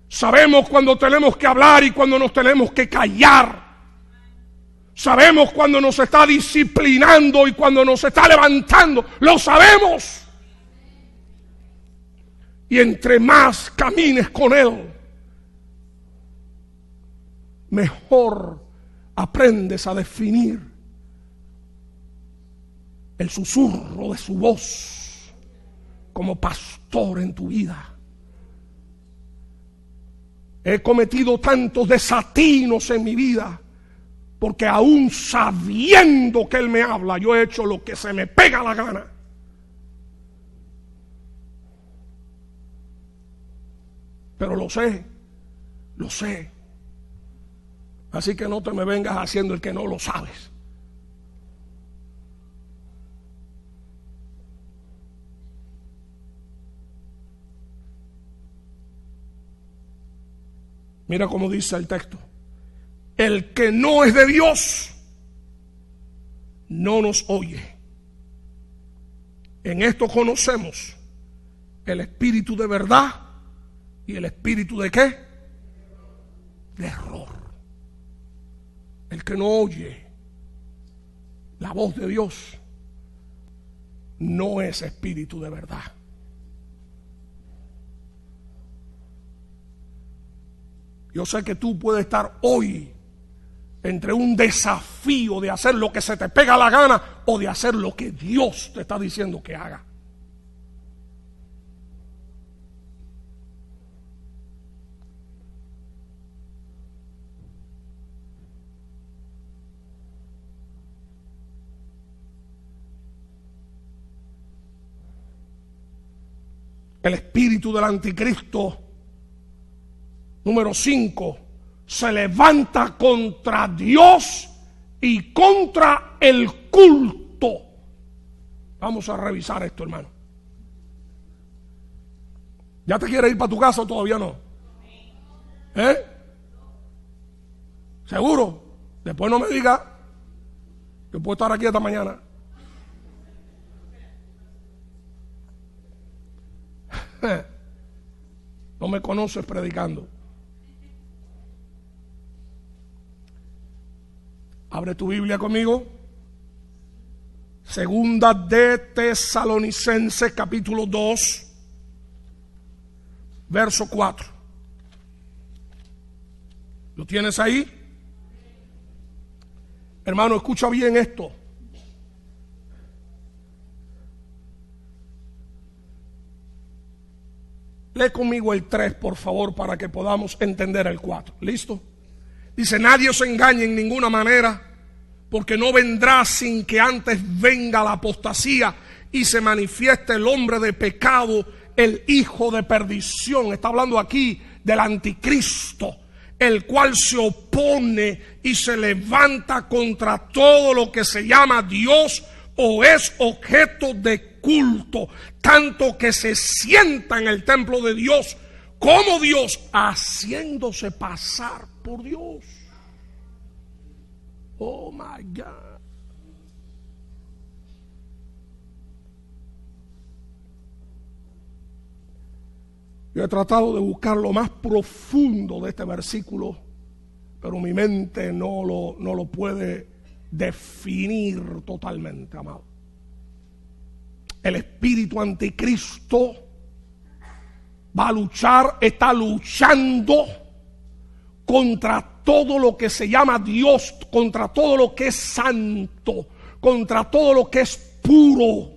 Sabemos cuando tenemos que hablar y cuando nos tenemos que callar. Sabemos cuando nos está disciplinando y cuando nos está levantando. Lo sabemos. Y entre más camines con Él, mejor aprendes a definir el susurro de su voz como pastor en tu vida. He cometido tantos desatinos en mi vida porque aún sabiendo que Él me habla, yo he hecho lo que se me pega la gana. Pero lo sé, lo sé. Así que no te me vengas haciendo el que no lo sabes. Mira cómo dice el texto. El que no es de Dios no nos oye. En esto conocemos el espíritu de verdad y el espíritu de qué? De error. El que no oye la voz de Dios no es espíritu de verdad. Yo sé que tú puedes estar hoy entre un desafío de hacer lo que se te pega la gana o de hacer lo que Dios te está diciendo que haga. El espíritu del anticristo número 5, se levanta contra Dios y contra el culto. Vamos a revisar esto, hermano. ¿Ya te quiere ir para tu casa o todavía no? ¿Eh? ¿Seguro? Después no me digas. que puedo estar aquí esta mañana. [laughs] No me conoces predicando. Abre tu Biblia conmigo. Segunda de Tesalonicenses capítulo 2, verso 4. ¿Lo tienes ahí? Hermano, escucha bien esto. Lee conmigo el 3, por favor, para que podamos entender el 4. ¿Listo? Dice, nadie se engañe en ninguna manera porque no vendrá sin que antes venga la apostasía y se manifieste el hombre de pecado, el hijo de perdición. Está hablando aquí del anticristo, el cual se opone y se levanta contra todo lo que se llama Dios o es objeto de culto, tanto que se sienta en el templo de Dios como Dios, haciéndose pasar por Dios. Oh my God. Yo he tratado de buscar lo más profundo de este versículo, pero mi mente no lo, no lo puede definir totalmente, amado. El espíritu anticristo va a luchar, está luchando contra todo lo que se llama Dios, contra todo lo que es santo, contra todo lo que es puro,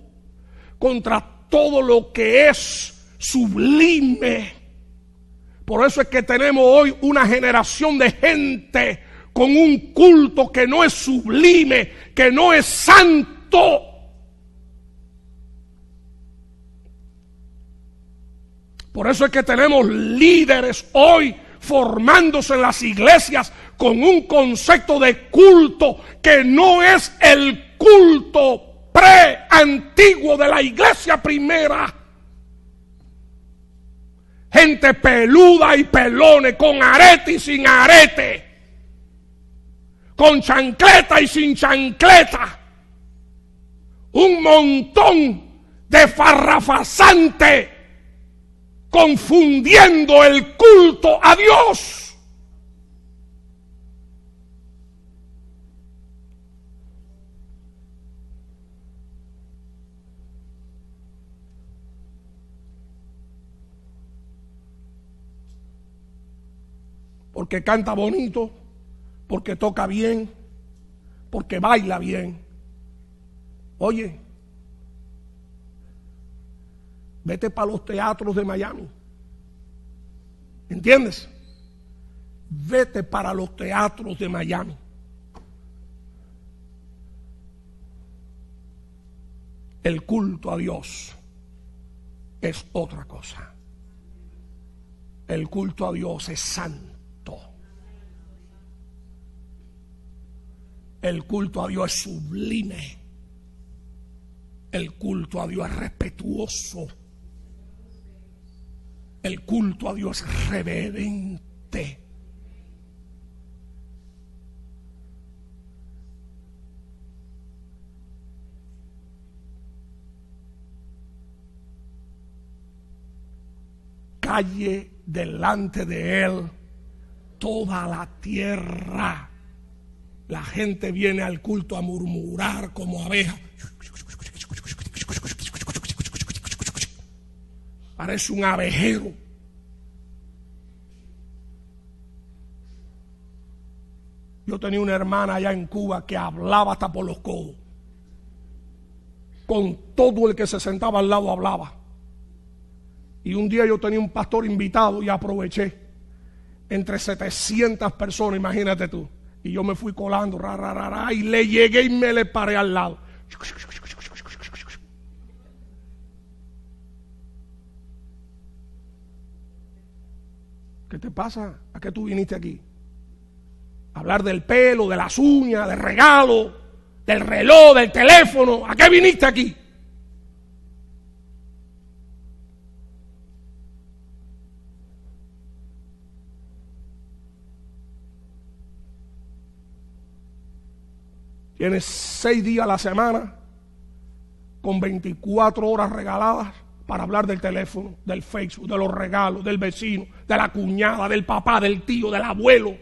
contra todo lo que es sublime. Por eso es que tenemos hoy una generación de gente con un culto que no es sublime, que no es santo. Por eso es que tenemos líderes hoy formándose en las iglesias con un concepto de culto que no es el culto pre-antiguo de la iglesia primera. Gente peluda y pelones, con arete y sin arete, con chancleta y sin chancleta, un montón de farrafasante confundiendo el culto a Dios. Porque canta bonito, porque toca bien, porque baila bien. Oye, Vete para los teatros de Miami. ¿Entiendes? Vete para los teatros de Miami. El culto a Dios es otra cosa. El culto a Dios es santo. El culto a Dios es sublime. El culto a Dios es respetuoso el culto a Dios reverente. Calle delante de Él toda la tierra. La gente viene al culto a murmurar como abeja. parece un abejero. Yo tenía una hermana allá en Cuba que hablaba hasta por los codos. Con todo el que se sentaba al lado hablaba. Y un día yo tenía un pastor invitado y aproveché. Entre 700 personas, imagínate tú. Y yo me fui colando, ra, y le llegué y me le paré al lado. ¿Qué te pasa? ¿A qué tú viniste aquí? Hablar del pelo, de las uñas, del regalo, del reloj, del teléfono. ¿A qué viniste aquí? Tienes seis días a la semana con 24 horas regaladas para hablar del teléfono, del Facebook, de los regalos, del vecino, de la cuñada, del papá, del tío, del abuelo,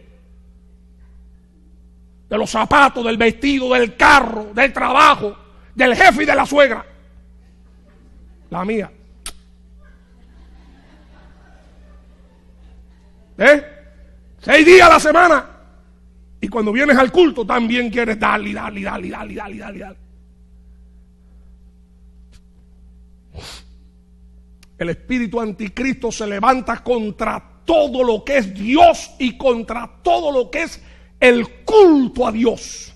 de los zapatos, del vestido, del carro, del trabajo, del jefe y de la suegra. La mía. ¿Eh? Seis días a la semana. Y cuando vienes al culto también quieres darle, darle, darle, darle, darle, darle, El espíritu anticristo se levanta contra todo lo que es Dios y contra todo lo que es el culto a Dios.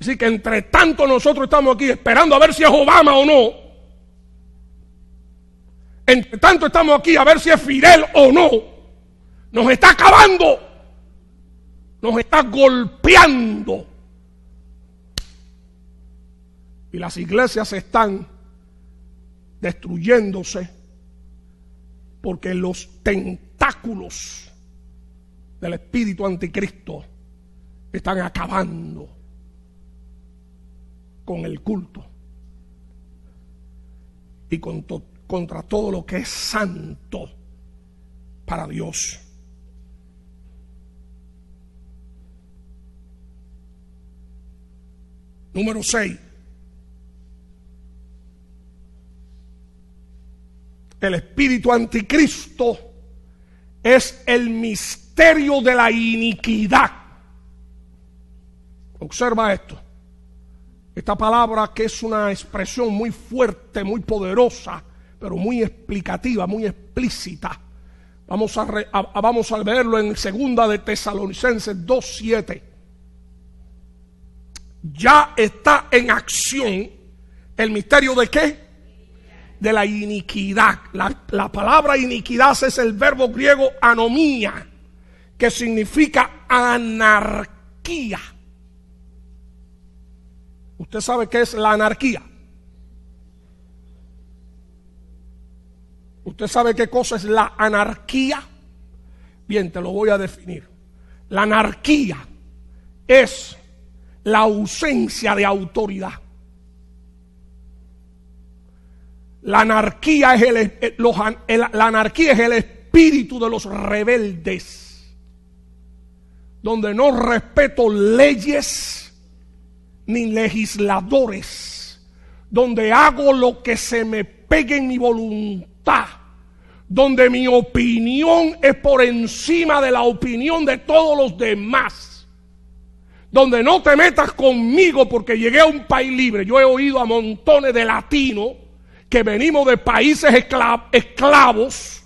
Así que entre tanto nosotros estamos aquí esperando a ver si es Obama o no. Entre tanto estamos aquí a ver si es Fidel o no. Nos está acabando. Nos está golpeando. Y las iglesias están destruyéndose porque los tentáculos del espíritu anticristo están acabando con el culto y con contra todo lo que es santo para Dios. Número 6. el espíritu anticristo es el misterio de la iniquidad. Observa esto. Esta palabra que es una expresión muy fuerte, muy poderosa, pero muy explicativa, muy explícita. Vamos a, vamos a leerlo en segunda de Tesalonicenses 2.7. Ya está en acción el misterio de qué? de la iniquidad. La, la palabra iniquidad es el verbo griego anomía, que significa anarquía. ¿Usted sabe qué es la anarquía? ¿Usted sabe qué cosa es la anarquía? Bien, te lo voy a definir. La anarquía es la ausencia de autoridad. La anarquía es eh, el, la anarquía es el espíritu de los rebeldes donde no respeto leyes ni legisladores, donde hago lo que se me pegue en mi voluntad, donde mi opinión es por encima de la opinión de todos los demás, donde no te metas conmigo porque llegué a un país libre. Yo he oído a montones de latinos que venimos de países esclavos,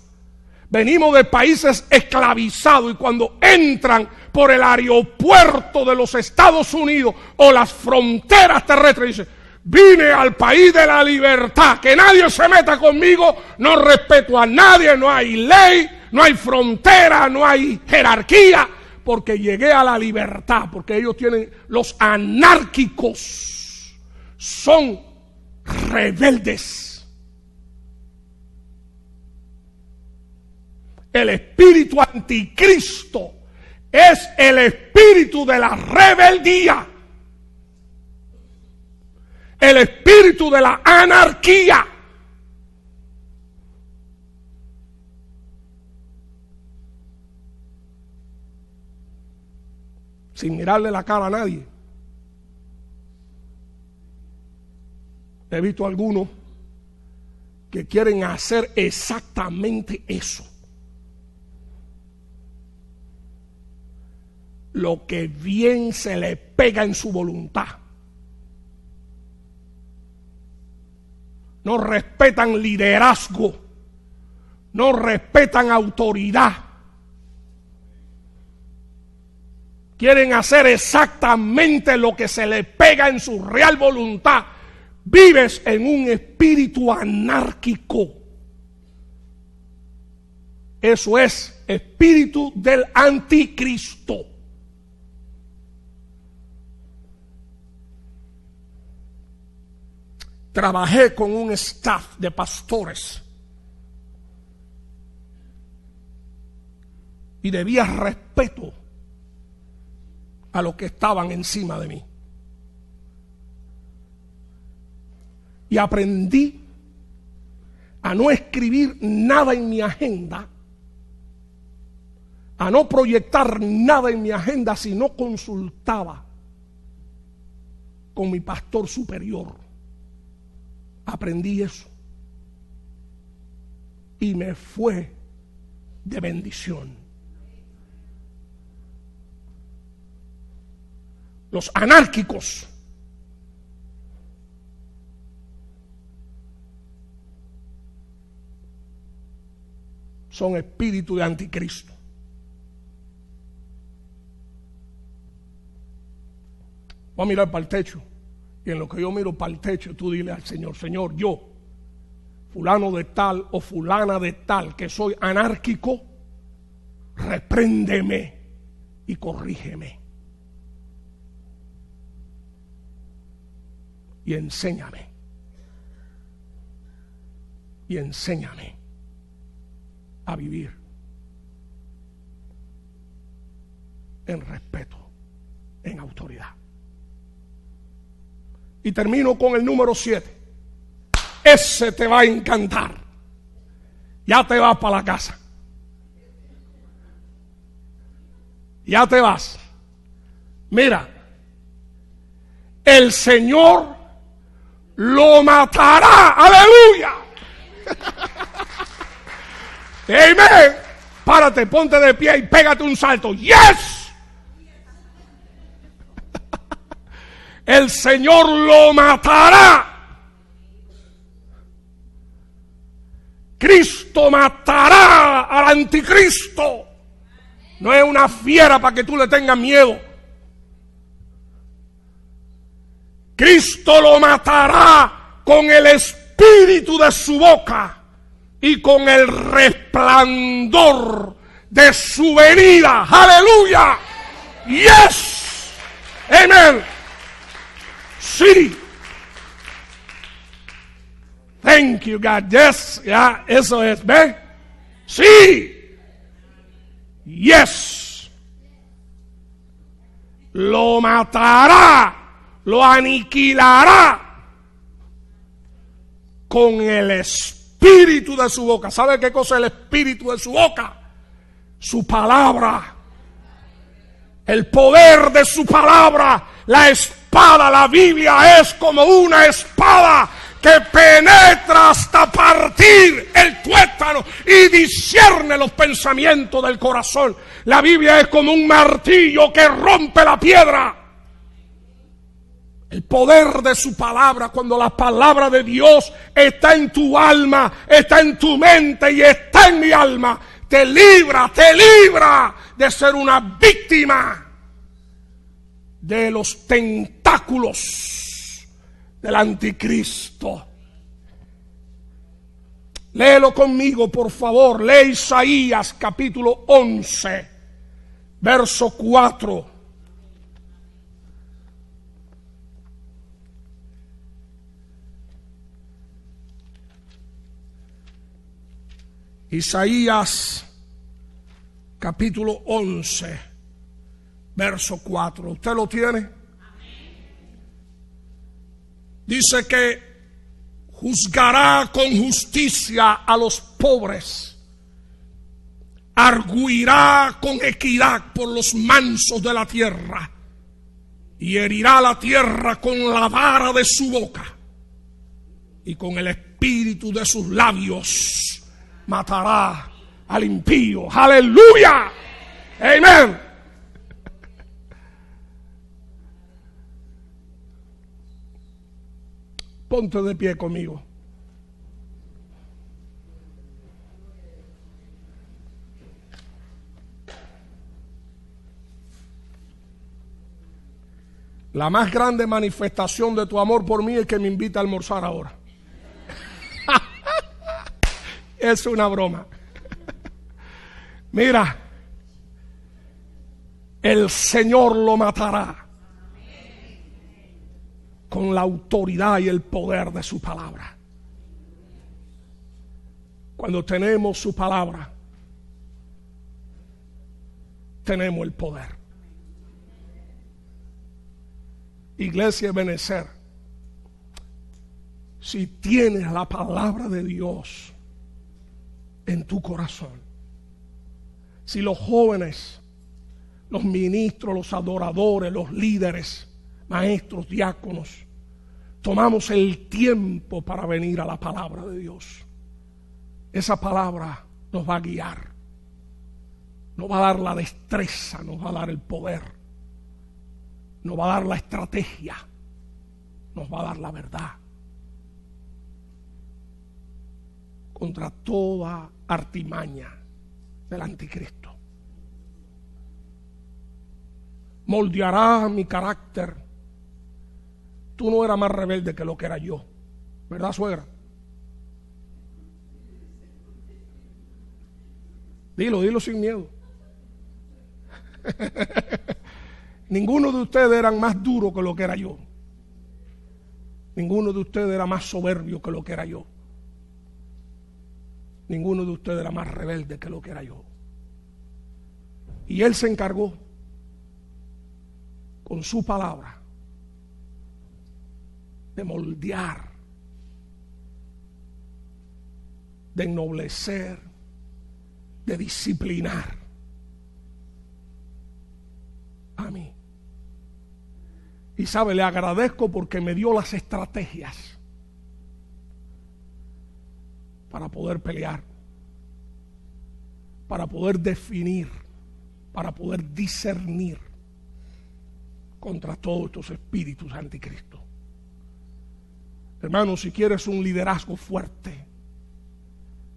venimos de países esclavizados y cuando entran por el aeropuerto de los Estados Unidos o las fronteras terrestres, dicen, vine al país de la libertad, que nadie se meta conmigo, no respeto a nadie, no hay ley, no hay frontera, no hay jerarquía, porque llegué a la libertad, porque ellos tienen, los anárquicos son rebeldes. el espíritu anticristo es el espíritu de la rebeldía, el espíritu de la anarquía. Sin mirarle la cara a nadie. He visto algunos que quieren hacer exactamente eso. lo que bien se le pega en su voluntad. No respetan liderazgo, no respetan autoridad. Quieren hacer exactamente lo que se le pega en su real voluntad. Vives en un espíritu anárquico. Eso es espíritu del anticristo. trabajé con un staff de pastores y debía respeto a los que estaban encima de mí. Y aprendí a no escribir nada en mi agenda, a no proyectar nada en mi agenda si no consultaba con mi pastor superior aprendí eso. Y me fue de bendición. Los anárquicos. son espíritu de anticristo. Voy a mirar para el techo. Y en lo que yo miro para el techo, tú dile al Señor, Señor, yo, fulano de tal o fulana de tal, que soy anárquico, repréndeme y corrígeme. Y enséñame. Y enséñame a vivir en respeto, en autoridad. Y termino con el número 7. Ese te va a encantar. Ya te vas para la casa. Ya te vas. Mira, el Señor lo matará. Aleluya. [laughs] Amén. Párate, ponte de pie y pégate un salto. Yes. el Señor lo matará. Cristo matará al anticristo. No es una fiera para que tú le tengas miedo. Cristo lo matará con el espíritu de su boca y con el resplandor de su venida. Aleluya. Yes. él. Sí. Thank you, God. Yes, ya, eso es. ¿Ve? Sí. Yes. Lo matará. Lo aniquilará. Con el espíritu de su boca. ¿Sabe qué cosa el espíritu de su boca? Su palabra. El poder de su palabra. La espíritu la Biblia es como una espada que penetra hasta partir el tuétano y discierne los pensamientos del corazón. La Biblia es como un martillo que rompe la piedra. El poder de su palabra, cuando la palabra de Dios está en tu alma, está en tu mente y está en mi alma, te libra, te libra de ser una víctima de los tentados del anticristo. Léelo conmigo, por favor. Lee Isaías capítulo 11, verso 4. Isaías capítulo 11, verso 4. ¿Usted lo tiene? Dice que juzgará con justicia a los pobres, arguirá con equidad por los mansos de la tierra y herirá la tierra con la vara de su boca y con el espíritu de sus labios matará al impío. Aleluya. Amén. Ponte de pie conmigo. La más grande manifestación de tu amor por mí es que me invita a almorzar ahora. [laughs] es una broma. Mira, el Señor lo matará con la autoridad y el poder de su palabra. Cuando tenemos su palabra, tenemos el poder. Iglesia Benecer, si tienes la palabra de Dios en tu corazón, si los jóvenes, los ministros, los adoradores, los líderes, maestros, diáconos, tomamos el tiempo para venir a la palabra de Dios. Esa palabra nos va a guiar, nos va a dar la destreza, nos va a dar el poder, nos va a dar la estrategia, nos va a dar la verdad. Contra toda artimaña del anticristo. Moldeará mi carácter tú no eras más rebelde que lo que era yo. ¿Verdad, suegra? Dilo, dilo sin miedo. [laughs] Ninguno de ustedes era más duro que lo que era yo. Ninguno de ustedes era más soberbio que lo que era yo. Ninguno de ustedes era más rebelde que lo que era yo. Y Él se encargó con su palabra de moldear, de ennoblecer, de disciplinar a mí. Y sabe, le agradezco porque me dio las estrategias para poder pelear, para poder definir, para poder discernir contra todos estos espíritus anticristo. Hermano, si quieres un liderazgo fuerte,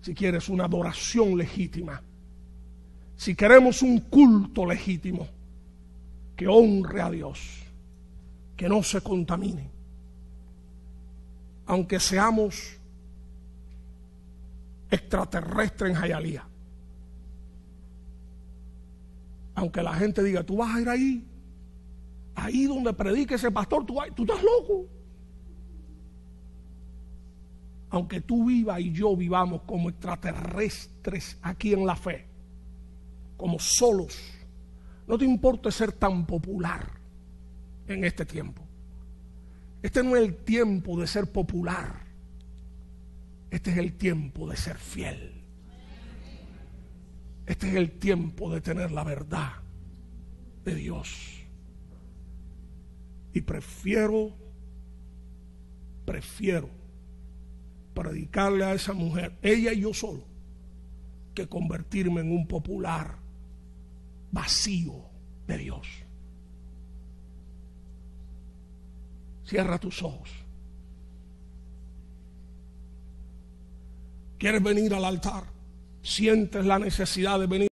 si quieres una adoración legítima, si queremos un culto legítimo que honre a Dios, que no se contamine, aunque seamos extraterrestres en Jayalía, aunque la gente diga, tú vas a ir ahí, ahí donde predique ese pastor, tú, tú estás loco aunque tú vivas y yo vivamos como extraterrestres aquí en la fe, como solos, no te importa ser tan popular en este tiempo. Este no es el tiempo de ser popular. Este es el tiempo de ser fiel. Este es el tiempo de tener la verdad de Dios. Y prefiero, prefiero predicarle a esa mujer, ella y yo solo, que convertirme en un popular vacío de Dios. Cierra tus ojos. ¿Quieres venir al altar? ¿Sientes la necesidad de venir?